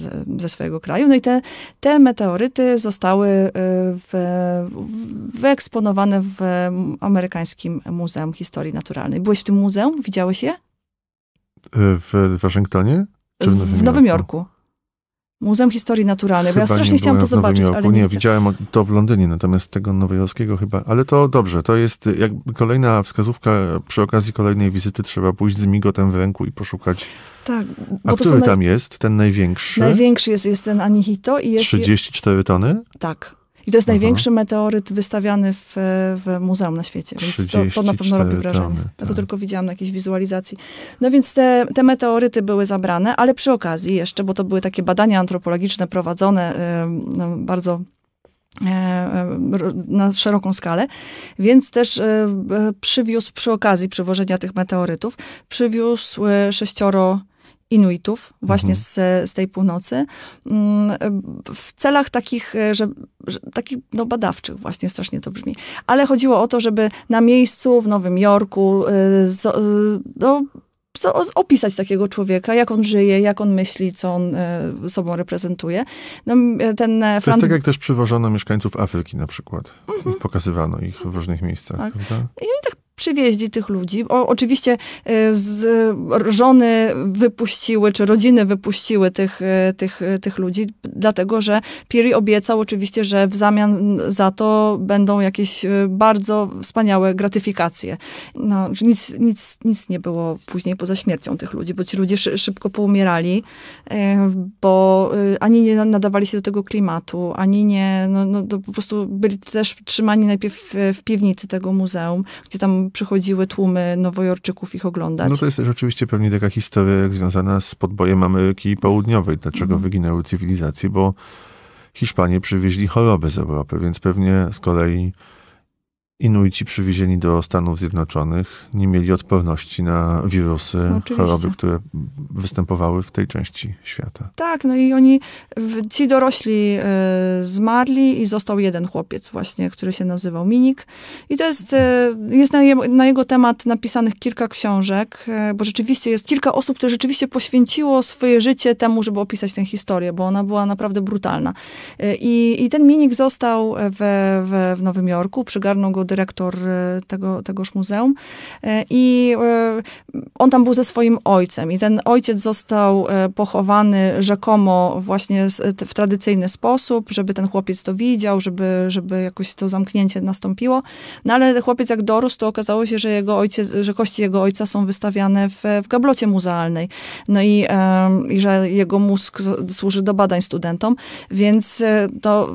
z, ze swojego kraju. No i te, te meteoryty zostały y, w, wyeksponowane w amerykańskim Muzeum Historii Naturalnej. Byłeś w tym muzeum? Widziałeś je? Y, w Waszyngtonie? Czy w Nowym, w Nowym Jorku? Jorku. Muzeum Historii Naturalnej, chyba bo ja strasznie chciałam to zobaczyć, Jorku, ale nie, nie widziałem to w Londynie, natomiast tego nowojorskiego chyba, ale to dobrze, to jest jakby kolejna wskazówka, przy okazji kolejnej wizyty trzeba pójść z migotem w ręku i poszukać. Tak, A który tam naj... jest, ten największy? Największy jest, jest ten Anihito i jest... 34 tony? Tak. I to jest Aha. największy meteoryt wystawiany w, w muzeum na świecie, więc to, to na pewno robi wrażenie. Tony, tak. Ja to tak. tylko widziałam na jakiejś wizualizacji. No więc te, te meteoryty były zabrane, ale przy okazji jeszcze, bo to były takie badania antropologiczne prowadzone y, no, bardzo e, e, na szeroką skalę, więc też y, y, przywiózł przy okazji przywożenia tych meteorytów, przywiózł sześcioro Inuitów, właśnie mhm. z, z tej północy, mm, w celach takich, e, że, że, takich no, badawczych, właśnie strasznie to brzmi. Ale chodziło o to, żeby na miejscu w Nowym Jorku e, z, e, no, opisać takiego człowieka, jak on żyje, jak on myśli, co on sobą reprezentuje. No, ten To jest tak, jak też przywożono mieszkańców Afryki na przykład. Mhm. Pokazywano ich w różnych miejscach. Tak. I oni tak przywieźli tych ludzi. O, oczywiście e, z, żony wypuściły, czy rodziny wypuściły tych, e, tych, e, tych ludzi, dlatego że Piri obiecał oczywiście, że w zamian za to będą jakieś bardzo wspaniałe gratyfikacje. No, nic, nic, nic nie było później poza śmiercią tych ludzi, bo ci ludzie szybko poumierali, bo ani nie nadawali się do tego klimatu, ani nie, no, no, po prostu byli też trzymani najpierw w piwnicy tego muzeum, gdzie tam przychodziły tłumy nowojorczyków ich oglądać. No to jest też oczywiście pewnie taka historia jak związana z podbojem Ameryki Południowej. Dlaczego mhm. wyginęły cywilizacje? Bo Hiszpanie przywieźli choroby z Europy, więc pewnie z kolei Inuici przywiezieni do Stanów Zjednoczonych nie mieli odporności na wirusy, no, choroby, które występowały w tej części świata. Tak, no i oni, ci dorośli y, zmarli i został jeden chłopiec właśnie, który się nazywał Minik. I to jest, y, jest na, je, na, jego temat napisanych kilka książek, y, bo rzeczywiście jest kilka osób, które rzeczywiście poświęciło swoje życie temu, żeby opisać tę historię, bo ona była naprawdę brutalna. I, i ten Minik został w, w, w Nowym Jorku, przygarnął go dyrektor e, tego, tegoż muzeum. E, I e, on tam był ze swoim ojcem. I ten ojciec został pochowany rzekomo właśnie w tradycyjny sposób, żeby ten chłopiec to widział, żeby, żeby jakoś to zamknięcie nastąpiło. No ale chłopiec jak dorósł, to okazało się, że, jego ojciec, że kości jego ojca są wystawiane w, w gablocie muzealnej. No i, i że jego mózg służy do badań studentom, więc to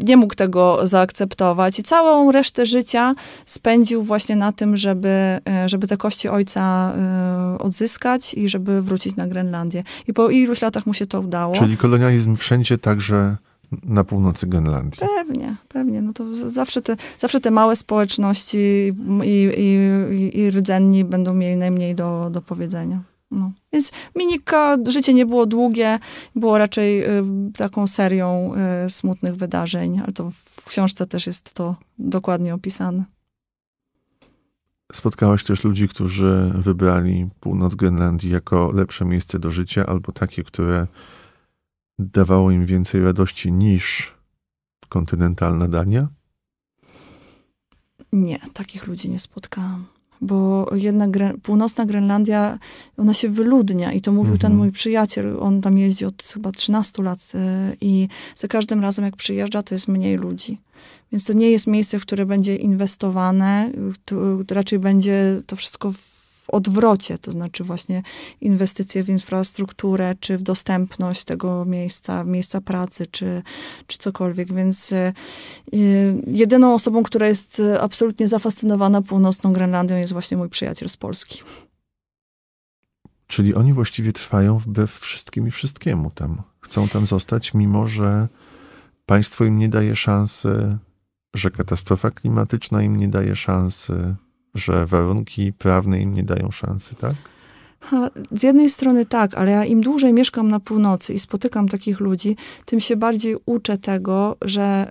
nie mógł tego zaakceptować i całą resztę życia spędził właśnie na tym, żeby, e, żeby te kości ojca e, odzyskać i żeby wrócić na Grenlandię. I po iluś latach mu się to udało. Czyli kolonializm wszędzie także na północy Grenlandii. Pewnie, pewnie. No to zawsze te, zawsze te małe społeczności i, i, i, i rdzenni będą mieli najmniej do, do powiedzenia. No. Więc Minika, życie nie było długie, było raczej y, taką serią y, smutnych wydarzeń, ale to w książce też jest to dokładnie opisane. Spotkałaś też ludzi, którzy wybrali północ Grenlandii jako lepsze miejsce do życia, albo takie, które dawało im więcej radości niż kontynentalna Dania? Nie, takich ludzi nie spotkałam bo jednak Gren północna Grenlandia, ona się wyludnia i to mówił mhm. ten mój przyjaciel, on tam jeździ od chyba 13 lat e, i za każdym razem jak przyjeżdża, to jest mniej ludzi. Więc to nie jest miejsce, w które będzie inwestowane, raczej będzie to wszystko w w odwrocie, to znaczy właśnie inwestycje w infrastrukturę, czy w dostępność tego miejsca, miejsca pracy, czy, czy cokolwiek. Więc e, jedyną osobą, która jest e, absolutnie zafascynowana północną Grenlandią jest właśnie mój przyjaciel z Polski. Czyli oni właściwie trwają wbrew wszystkim i wszystkiemu tam. Chcą tam zostać, mimo że państwo im nie daje szansy, że katastrofa klimatyczna im nie daje szansy, że warunki prawne im nie dają szansy, tak? Z jednej strony tak, ale ja im dłużej mieszkam na północy i spotykam takich ludzi, tym się bardziej uczę tego, że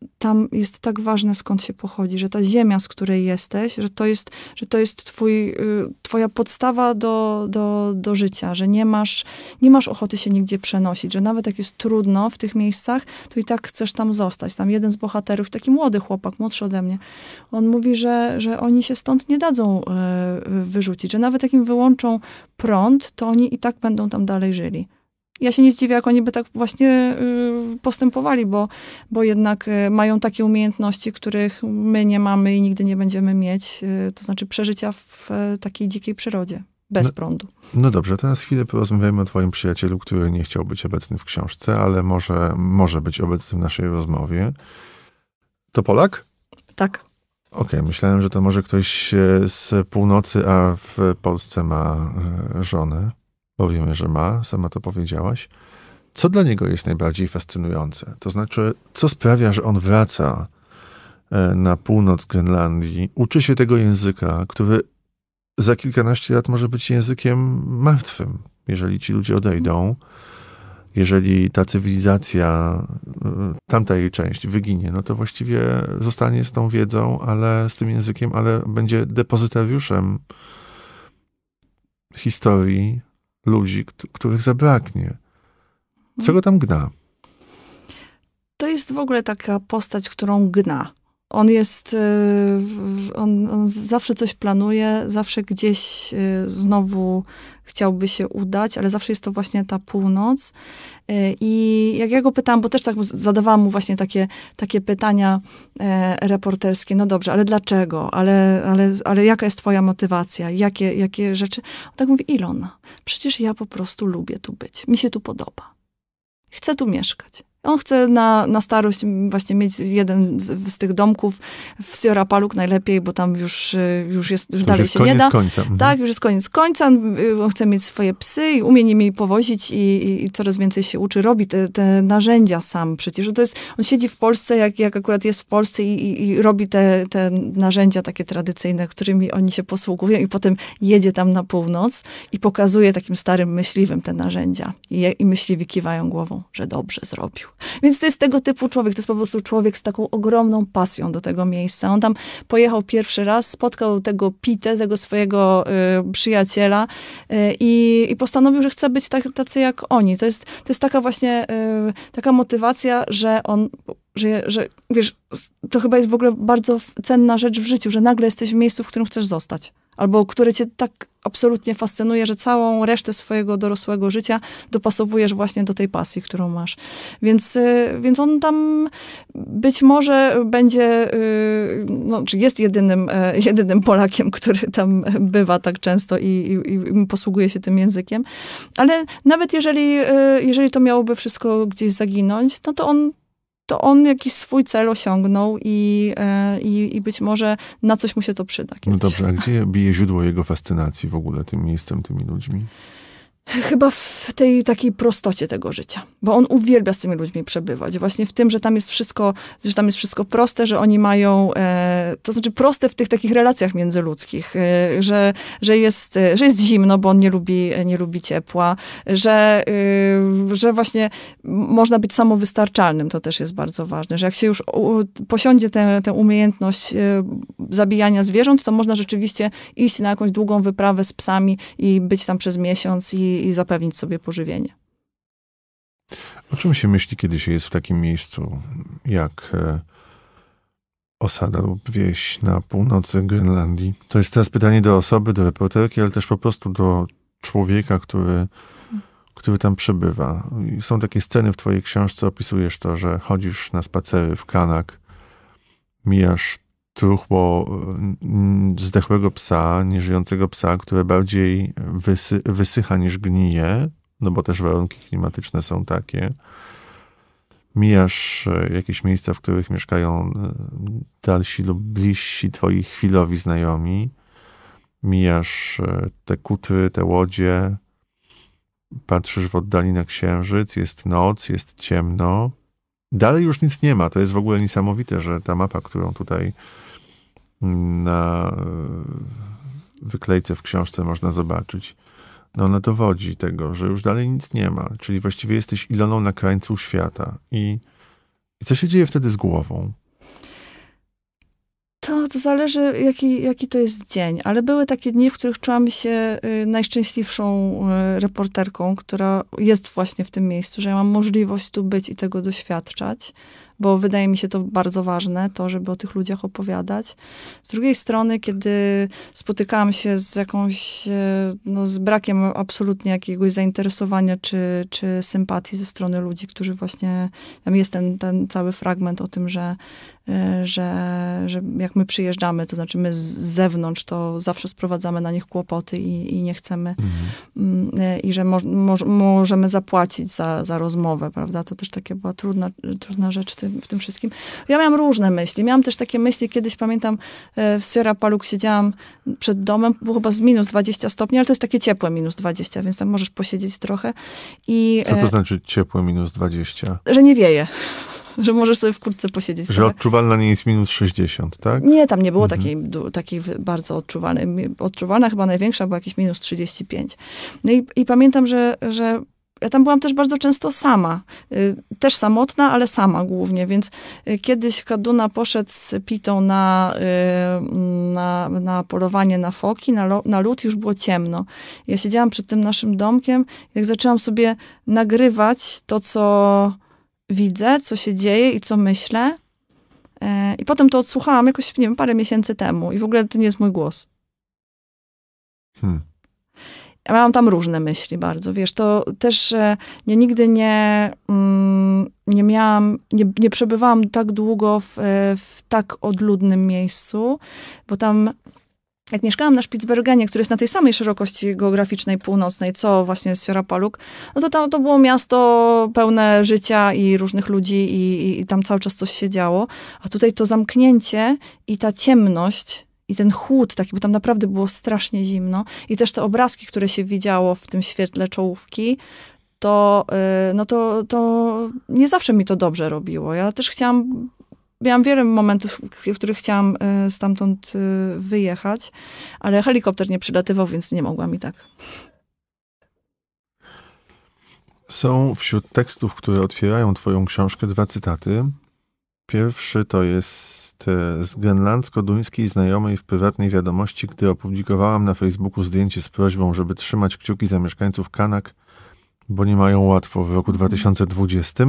y, tam jest tak ważne, skąd się pochodzi, że ta ziemia, z której jesteś, że to jest, że to jest twój, y, twoja podstawa do, do, do życia, że nie masz, nie masz ochoty się nigdzie przenosić, że nawet jak jest trudno w tych miejscach, to i tak chcesz tam zostać. Tam jeden z bohaterów, taki młody chłopak, młodszy ode mnie, on mówi, że, że oni się stąd nie dadzą y, wyrzucić, że nawet jak im wyłączą prąd, to oni i tak będą tam dalej żyli ja się nie zdziwię, jak oni by tak właśnie y, postępowali, bo, bo jednak y, mają takie umiejętności, których my nie mamy i nigdy nie będziemy mieć, y, to znaczy przeżycia w takiej dzikiej przyrodzie bez no, prądu. No dobrze, teraz chwilę porozmawiamy o twoim przyjacielu, który nie chciał być obecny w książce, ale może, może być obecny w naszej rozmowie. To Polak? Tak. Okej, okay, myślałem, że to może ktoś z północy, a w Polsce ma e, żonę bo wiemy, że ma, sama to powiedziałaś. Co dla niego jest najbardziej fascynujące? To znaczy, co sprawia, że on wraca e, na północ Grenlandii, uczy się tego języka, który za kilkanaście lat może być językiem martwym, jeżeli ci ludzie odejdą, jeżeli ta cywilizacja, e, tamta jej część wyginie, no to właściwie zostanie z tą wiedzą, ale z tym językiem, ale będzie depozytariuszem historii ludzi, których zabraknie. Co go mhm. tam gna? To jest w ogóle taka postać, którą gna on jest, y, on, on, zawsze coś planuje, zawsze gdzieś y, znowu chciałby się udać, ale zawsze jest to właśnie ta północ. Y, I jak ja go pytałam, bo też tak zadawałam mu właśnie takie, takie pytania e, reporterskie, no dobrze, ale dlaczego, ale, ale, ale jaka jest twoja motywacja, jakie, jakie rzeczy. On tak mówi, Ilona, przecież ja po prostu lubię tu być, mi się tu podoba, chcę tu mieszkać. On chce na, na starość właśnie mieć jeden z, z tych domków w Sierra Paluk najlepiej, bo tam już, y, już jest, już to dalej już jest się nie da. Końca. Mhm. Tak, już jest koniec końca. Y, on chce mieć swoje psy i umie nimi powozić i, i, i coraz więcej się uczy, robi te, te, narzędzia sam przecież. No to jest, on siedzi w Polsce, jak, jak akurat jest w Polsce i, i, i robi te, te narzędzia takie tradycyjne, którymi oni się posługują i potem jedzie tam na północ i pokazuje takim starym myśliwym te narzędzia. I, i myśliwi kiwają głową, że dobrze zrobił. Więc to jest tego typu człowiek, to jest po prostu człowiek z taką ogromną pasją do tego miejsca. On tam pojechał pierwszy raz, spotkał tego Pite, tego swojego y, przyjaciela y, i postanowił, że chce być tak, tacy jak oni. To jest, to jest taka właśnie y, taka motywacja, że on że, że wiesz, to chyba jest w ogóle bardzo cenna rzecz w życiu, że nagle jesteś w miejscu, w którym chcesz zostać albo które cię tak absolutnie fascynuje, że całą resztę swojego dorosłego życia dopasowujesz właśnie do tej pasji, którą masz. Więc, y, więc on tam być może będzie, y, no, czy jest jedynym, e, jedynym Polakiem, który tam bywa tak często i, i, i posługuje się tym językiem, ale nawet jeżeli, y, jeżeli to miałoby wszystko gdzieś zaginąć, no to on to on jakiś swój cel osiągnął i, e, i, i być może na coś mu się to przyda. No kiedyś. No dobrze, a gdzie bije źródło jego fascynacji w ogóle tym miejscem, tymi ludźmi? Chyba w tej takiej prostocie tego życia, bo on uwielbia z tymi ludźmi przebywać. Właśnie w tym, że tam jest wszystko, że tam jest wszystko proste, że oni mają, e, to znaczy proste w tych takich relacjach międzyludzkich, e, że, że, jest, e, że jest zimno, bo on nie lubi, e, nie lubi ciepła, że, e, że właśnie można być samowystarczalnym, to też jest bardzo ważne, że jak się już u, posiądzie tę umiejętność e, zabijania zwierząt, to można rzeczywiście iść na jakąś długą wyprawę z psami i być tam przez miesiąc i i, zapewnić sobie pożywienie. O czym się myśli, kiedy się jest w takim miejscu jak e, osada lub wieś na północy Grenlandii? To jest teraz pytanie do osoby, do reporterki, ale też po prostu do człowieka, który, który tam przebywa. Są takie sceny w twojej książce, opisujesz to, że chodzisz na spacery w Kanak, mijasz truchło y, zdechłego psa, nieżyjącego psa, które bardziej wysy wysycha niż gnije, no bo też warunki klimatyczne są takie. Mijasz e, jakieś miejsca, w których mieszkają e, dalsi lub bliżsi twoi chwilowi znajomi. Mijasz e, te kutry, te łodzie. Patrzysz w oddali na księżyc, jest noc, jest ciemno. Dalej już nic nie ma. To jest w ogóle niesamowite, że ta mapa, którą tutaj na wyklejce w książce można zobaczyć. No ona no dowodzi tego, że już dalej nic nie ma, czyli właściwie jesteś Iloną na krańcu świata. I, i co się dzieje wtedy z głową? To, to zależy, jaki, jaki to jest dzień, ale były takie dni, w których czułam się y, najszczęśliwszą y, reporterką, która jest właśnie w tym miejscu, że ja mam możliwość tu być i tego doświadczać bo wydaje mi się to bardzo ważne, to, żeby o tych ludziach opowiadać. Z drugiej strony, kiedy spotykałam się z jakąś, e, no, z brakiem absolutnie jakiegoś zainteresowania czy, czy sympatii ze strony ludzi, którzy właśnie, tam jest ten, ten cały fragment o tym, że Y, że, że jak my przyjeżdżamy, to znaczy my z zewnątrz, to zawsze sprowadzamy na nich kłopoty i, i nie chcemy, mhm. Mm, y, i że mo, mo, możemy zapłacić za, za rozmowę, prawda? To też taka była trudna, trudna rzecz w tym, w tym wszystkim. Ja miałam różne myśli. Miałam też takie myśli, kiedyś pamiętam y, w Sierra Paluk siedziałam przed domem, było chyba z minus 20 stopni, ale to jest takie ciepłe minus 20, więc tam możesz posiedzieć trochę. I, Co to e, znaczy ciepłe minus 20? Że nie wieje. że możesz sobie w posiedzieć. Że tak? odczuwalna nie jest minus 60, tak? Nie, tam nie było mhm. takiej, takiej bardzo odczuwalnej. Odczuwalna chyba największa była jakieś minus 35. No i, i pamiętam, że, że ja tam byłam też bardzo często sama. Y, też samotna, ale sama głównie, więc y, kiedyś Kaduna poszedł z Pitą na, y, na, na polowanie na foki, na, lo, na lód, już było ciemno. Ja siedziałam przed tym naszym domkiem jak zaczęłam sobie nagrywać to, co widzę, co się dzieje i co myślę. E, I potem to odsłuchałam jakoś, nie wiem, parę miesięcy temu i w ogóle to nie jest mój głos. Hmm. Ja miałam tam różne myśli bardzo, wiesz, to też e, ja nigdy nie, mm, nie miałam, nie, nie przebywałam tak długo w, e, w tak odludnym miejscu, bo tam jak mieszkałam na Spitsbergenie, który jest na tej samej szerokości geograficznej północnej, co właśnie Sierra Paluk, no to tam to było miasto pełne życia i różnych ludzi i, i tam cały czas coś się działo. A tutaj to zamknięcie i ta ciemność i ten chłód taki, bo tam naprawdę było strasznie zimno i też te obrazki, które się widziało w tym świetle czołówki, to, y, no to, to nie zawsze mi to dobrze robiło. Ja też chciałam miałam wiele momentów, w których chciałam y, stamtąd y, wyjechać, ale helikopter nie przylatywał, więc nie mogłam i tak. Są wśród tekstów, które otwierają Twoją książkę, dwa cytaty. Pierwszy to jest e, z grenlandzko-duńskiej znajomej w prywatnej wiadomości, gdy opublikowałam na Facebooku zdjęcie z prośbą, żeby trzymać kciuki za mieszkańców Kanak, bo nie mają łatwo w roku 2020.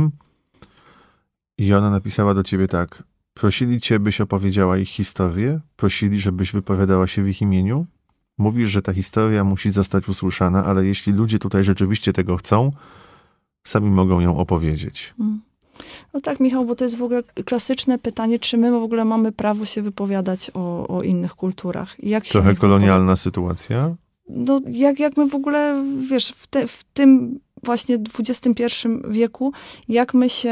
I ona napisała do ciebie tak. Prosili cię, byś opowiedziała ich historię, prosili, żebyś wypowiadała się w ich imieniu. Mówisz, że ta historia musi zostać usłyszana, ale jeśli ludzie tutaj rzeczywiście tego chcą, sami mogą ją opowiedzieć. Mm. No tak, Michał, bo to jest w ogóle klasyczne pytanie, czy my w ogóle mamy prawo się wypowiadać o, o innych kulturach. Trochę kolonialna wypowiada? sytuacja? No, jak, jak my w ogóle, wiesz, w, te, w tym właśnie XXI wieku, jak my się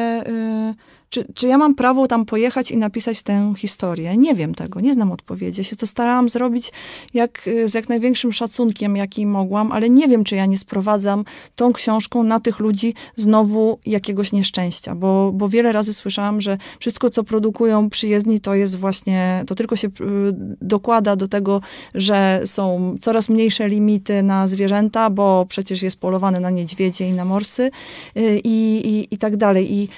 y, czy, czy ja mam prawo tam pojechać i napisać tę historię? Nie wiem tego, nie znam odpowiedzi. Ja się to starałam zrobić jak, y, z jak największym szacunkiem, jaki mogłam, ale nie wiem, czy ja nie sprowadzam tą książką na tych ludzi znowu jakiegoś nieszczęścia, bo, bo wiele razy słyszałam, że wszystko, co produkują przyjezdni, to jest właśnie, to tylko się y, dokłada do tego, że są coraz mniejsze limity na zwierzęta, bo przecież jest polowane na niedźwiedzie i na morsy y, i, i, i tak dalej. I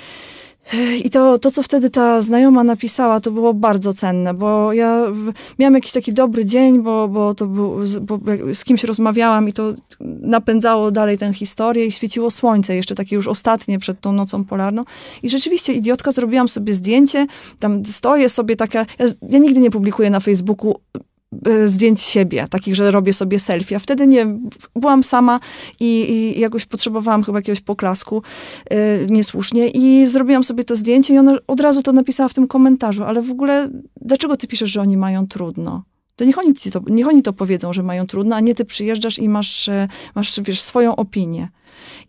i to, to, co wtedy ta znajoma napisała, to było bardzo cenne, bo ja miałam jakiś taki dobry dzień, bo, bo, to był, bo z kimś rozmawiałam i to napędzało dalej tę historię i świeciło słońce, jeszcze takie już ostatnie przed tą nocą polarną. I rzeczywiście, idiotka, zrobiłam sobie zdjęcie, tam stoję sobie taka, ja, ja nigdy nie publikuję na Facebooku Y, zdjęć siebie, takich, że robię sobie selfie, a wtedy nie, byłam sama i, i jakoś potrzebowałam chyba jakiegoś poklasku y, niesłusznie i zrobiłam sobie to zdjęcie i ona od razu to napisała w tym komentarzu, ale w ogóle dlaczego ty piszesz, że oni mają trudno? To niech oni, ci to, niech oni to powiedzą, że mają trudno, a nie ty przyjeżdżasz i masz, e, masz wiesz, swoją opinię.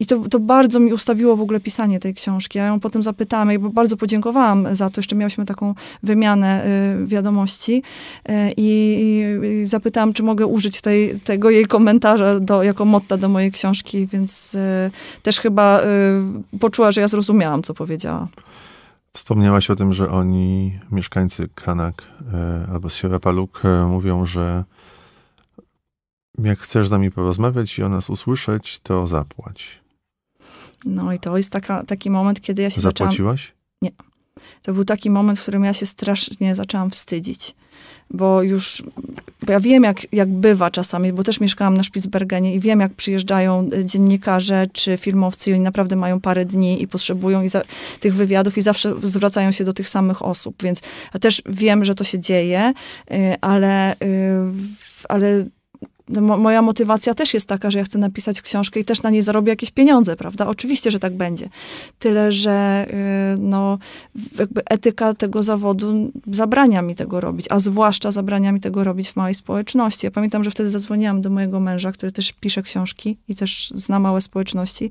I to, to bardzo mi ustawiło w ogóle pisanie tej książki. Ja ją potem zapytałam, ja bardzo podziękowałam za to. Jeszcze miałyśmy taką wymianę y, wiadomości y, i, i zapytałam, czy mogę użyć tej, tego jej komentarza do, jako motta do mojej książki, więc y, też chyba y, poczuła, że ja zrozumiałam, co powiedziała. Wspomniałaś o tym, że oni, mieszkańcy Kanak y, albo Sierra Paluk, y, mówią, że jak chcesz z nami porozmawiać i o nas usłyszeć, to zapłać. No i to jest taka, taki moment, kiedy ja się Zapłaciłaś? Zaczęłam... Nie. To był taki moment, w którym ja się strasznie zaczęłam wstydzić, bo już bo ja wiem, jak, jak bywa czasami, bo też mieszkałam na Spitsbergenie i wiem, jak przyjeżdżają y, dziennikarze czy filmowcy i oni naprawdę mają parę dni i potrzebują i za, tych wywiadów i zawsze zwracają się do tych samych osób, więc ja też wiem, że to się dzieje, y, ale, y, ale no, moja motywacja też jest taka, że ja chcę napisać książkę i też na niej zarobię jakieś pieniądze, prawda? Oczywiście, że tak będzie. Tyle, że yy, no, jakby etyka tego zawodu zabrania mi tego robić, a zwłaszcza zabrania mi tego robić w małej społeczności. Ja pamiętam, że wtedy zadzwoniłam do mojego męża, który też pisze książki i też zna małe społeczności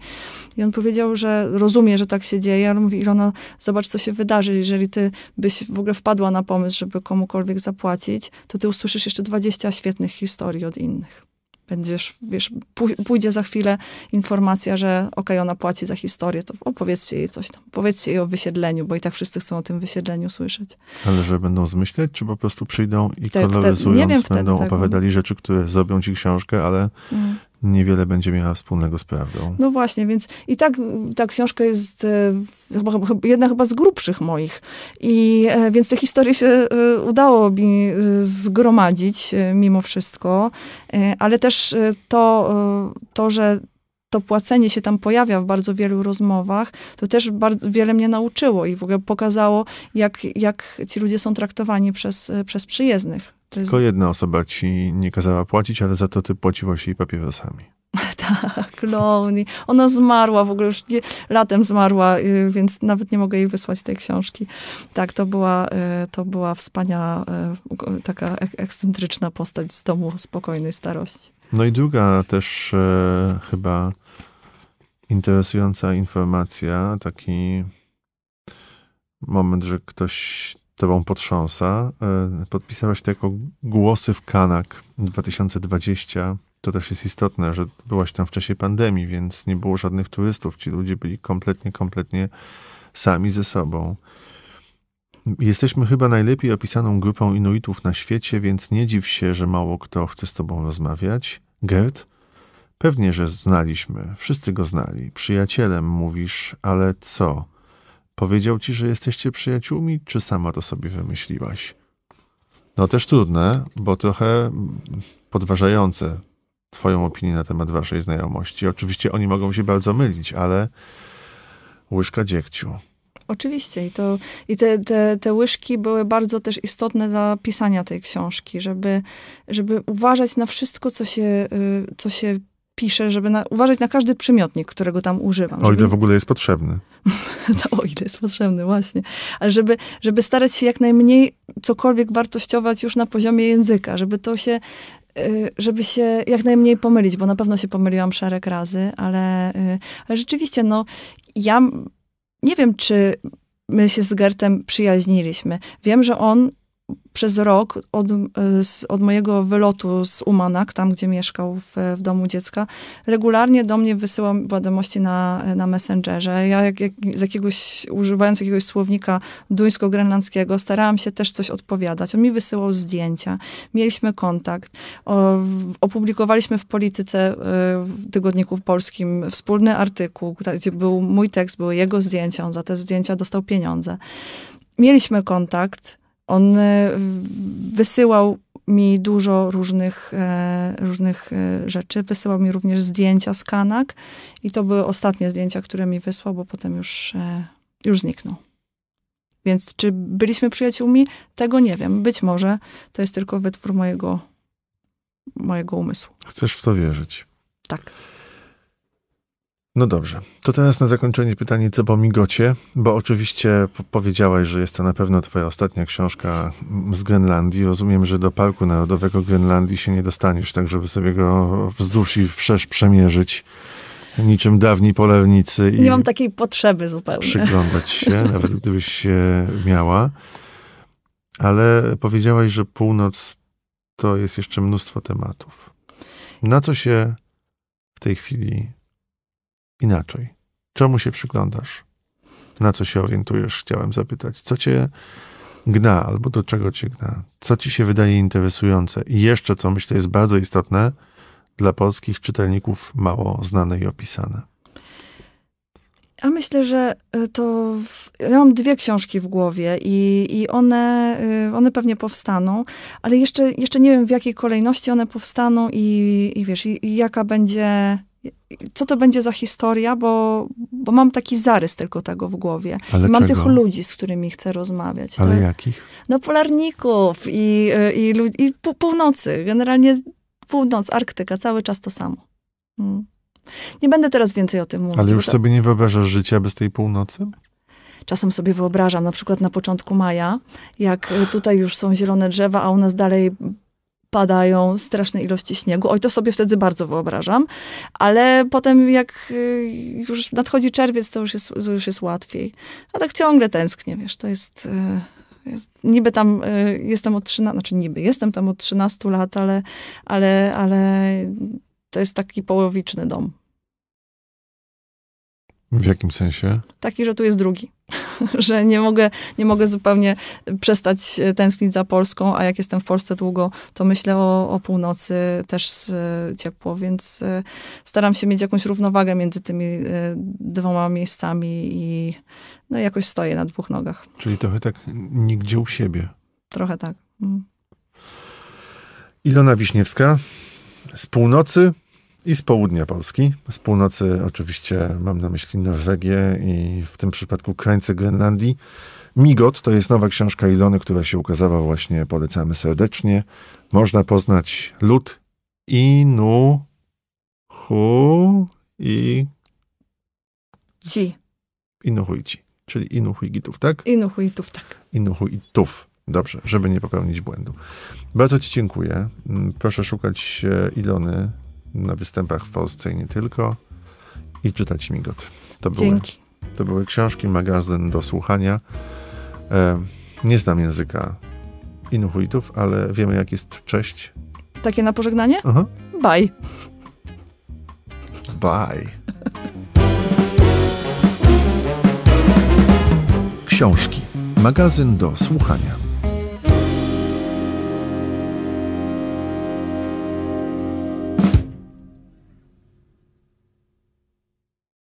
i on powiedział, że rozumie, że tak się dzieje, ale mówi Ilona, zobacz, co się wydarzy, jeżeli ty byś w ogóle wpadła na pomysł, żeby komukolwiek zapłacić, to ty usłyszysz jeszcze 20 świetnych historii od innych. Będziesz, wiesz, pójdzie za chwilę informacja, że okej, ona płaci za historię, to opowiedzcie jej coś tam. Powiedzcie jej o wysiedleniu, bo i tak wszyscy chcą o tym wysiedleniu słyszeć. Ale że będą zmyśleć, czy po prostu przyjdą i tak, koloryzując nie wiem, będą opowiadali rzeczy, które zrobią ci książkę, ale mm niewiele będzie miała wspólnego z prawdą. No właśnie, więc i tak ta książka jest e, chyba, chyba, jedna chyba z grubszych moich. I e, więc te historie się e, udało mi zgromadzić mimo wszystko, ale też to, to że to płacenie się tam pojawia w bardzo wielu rozmowach, to też bardzo wiele mnie nauczyło i w ogóle pokazało, jak, jak ci ludzie są traktowani przez, przez przyjezdnych. Jest... Tylko jedna osoba ci nie kazała płacić, ale za to ty płaciłaś jej papierosami. Tak, Loni. Ona zmarła w ogóle już nie, latem zmarła, y, więc nawet nie mogę jej wysłać tej książki. Tak, to była, y, to była wspaniała, y, taka ekscentryczna postać z domu spokojnej starości. No i druga też e, chyba interesująca informacja, taki moment, że ktoś tobą potrząsa. E, Podpisałeś to jako Głosy w Kanak 2020. To też jest istotne, że byłaś tam w czasie pandemii, więc nie było żadnych turystów. Ci ludzie byli kompletnie, kompletnie sami ze sobą. Jesteśmy chyba najlepiej opisaną grupą Inuitów na świecie, więc nie dziw się, że mało kto chce z tobą rozmawiać. Gerd? Pewnie, że znaliśmy. Wszyscy go znali. Przyjacielem mówisz, ale co? Powiedział ci, że jesteście przyjaciółmi, czy sama to sobie wymyśliłaś? No też trudne, bo trochę podważające twoją opinię na temat waszej znajomości. Oczywiście oni mogą się bardzo mylić, ale łyżka dziegciu. Oczywiście i, to, i te, te, te łyżki były bardzo też istotne dla pisania tej książki, żeby, żeby uważać na wszystko, co się, y, co się piszę, żeby na, uważać na każdy przymiotnik, którego tam używam. O ile żeby... w ogóle jest potrzebny. to o ile jest potrzebny, właśnie. Ale żeby, żeby starać się jak najmniej cokolwiek wartościować już na poziomie języka, żeby to się y, żeby się jak najmniej pomylić, bo na pewno się pomyliłam szereg razy, ale, y, ale rzeczywiście, no, ja nie wiem, czy my się z Gertem przyjaźniliśmy. Wiem, że on przez rok od, y, od mojego wylotu z Umanak, tam gdzie mieszkał w, w domu dziecka, regularnie do mnie wysyłał wiadomości na, na Messengerze. Ja jak, jak, z jakiegoś, używając jakiegoś słownika duńsko-grenlandzkiego, starałam się też coś odpowiadać. On mi wysyłał zdjęcia, mieliśmy kontakt. O, opublikowaliśmy w Polityce y, w Tygodniku Polskim wspólny artykuł, gdzie był mój tekst, były jego zdjęcia. On za te zdjęcia dostał pieniądze. Mieliśmy kontakt on e, wysyłał mi dużo różnych, e, różnych e, rzeczy. Wysyłał mi również zdjęcia z kanak i to były ostatnie zdjęcia, które mi wysłał, bo potem już, już zniknął. Więc czy byliśmy przyjaciółmi? Tego nie wiem. Być może to jest tylko wytwór mojego, mojego umysłu. Chcesz w to wierzyć? Tak. No dobrze, to teraz na zakończenie pytanie co po migocie, bo oczywiście powiedziałaś, że jest to na pewno twoja ostatnia książka z Grenlandii. Rozumiem, że do Parku Narodowego Grenlandii się nie dostaniesz, tak żeby sobie go wzdłuż i wszerz przemierzyć niczym dawni polewnicy. Nie mam takiej potrzeby zupełnie. Przyglądać się, nawet gdybyś się miała. Ale powiedziałaś, że północ to jest jeszcze mnóstwo tematów. Na co się w tej chwili inaczej? Czemu się przyglądasz? Na co się orientujesz? Chciałem zapytać. Co cię gna, albo do czego cię gna? Co ci się wydaje interesujące? I jeszcze, co myślę jest bardzo istotne, dla polskich czytelników mało znane i opisane. A myślę, że e, to. W, ja mam dwie książki w głowie i, i one, e, one pewnie powstaną, ale jeszcze, jeszcze nie wiem, w jakiej kolejności one powstaną i, i wiesz, i, i jaka będzie co to będzie za historia, bo, bo mam taki zarys tylko tego w głowie. Ale mam czego? tych ludzi, z którymi chcę rozmawiać. Ale tak? jakich? No polarników i, e, i, i, i północy. Generalnie północ, Arktyka, cały czas to samo. Hmm. Nie będę teraz więcej o tym mówić. Ale już to... sobie nie wyobrażasz życia bez tej północy? Czasem sobie wyobrażam, na przykład na początku maja, jak e, tutaj już są zielone drzewa, a u nas dalej padają straszne ilości śniegu. Oj, to sobie wtedy bardzo wyobrażam, ale potem jak y, już nadchodzi czerwiec, to już jest, to już jest łatwiej. A tak ciągle tęsknię, wiesz, to jest... Y, jest niby tam y, jestem od 13, znaczy niby jestem tam od 13 lat, ale, ale, ale to jest taki połowiczny dom. W jakim sensie? Taki, że tu jest drugi. że nie mogę, nie mogę zupełnie przestać tęsknić za Polską, a jak jestem w Polsce długo, to myślę o, o północy też e, ciepło, więc e, staram się mieć jakąś równowagę między tymi e, dwoma miejscami i no, jakoś stoję na dwóch nogach. Czyli trochę tak nigdzie u siebie. Trochę tak. Mm. Ilona Wiśniewska z północy i z południa Polski. Z północy oczywiście mam na myśli Norwegię i w tym przypadku krańce Grenlandii. Migot to jest nowa książka Ilony, która się ukazała właśnie, polecamy serdecznie. Można poznać lud Inu, Hu i... Ci. Inuhuici, czyli Inuhuigitów, tak? Inuhuitów, tak. Inuhuitów. Dobrze, żeby nie popełnić błędu. Bardzo Ci dziękuję. Mm, proszę szukać e, Ilony na występach w Polsce i nie tylko. I czytać migot. To Dzięki. to były książki, magazyn do słuchania. E, nie znam języka Inuhuitów, ale wiemy, jak jest cześć. Takie na pożegnanie? Aha. Bye. Bye. Książki. Magazyn do słuchania.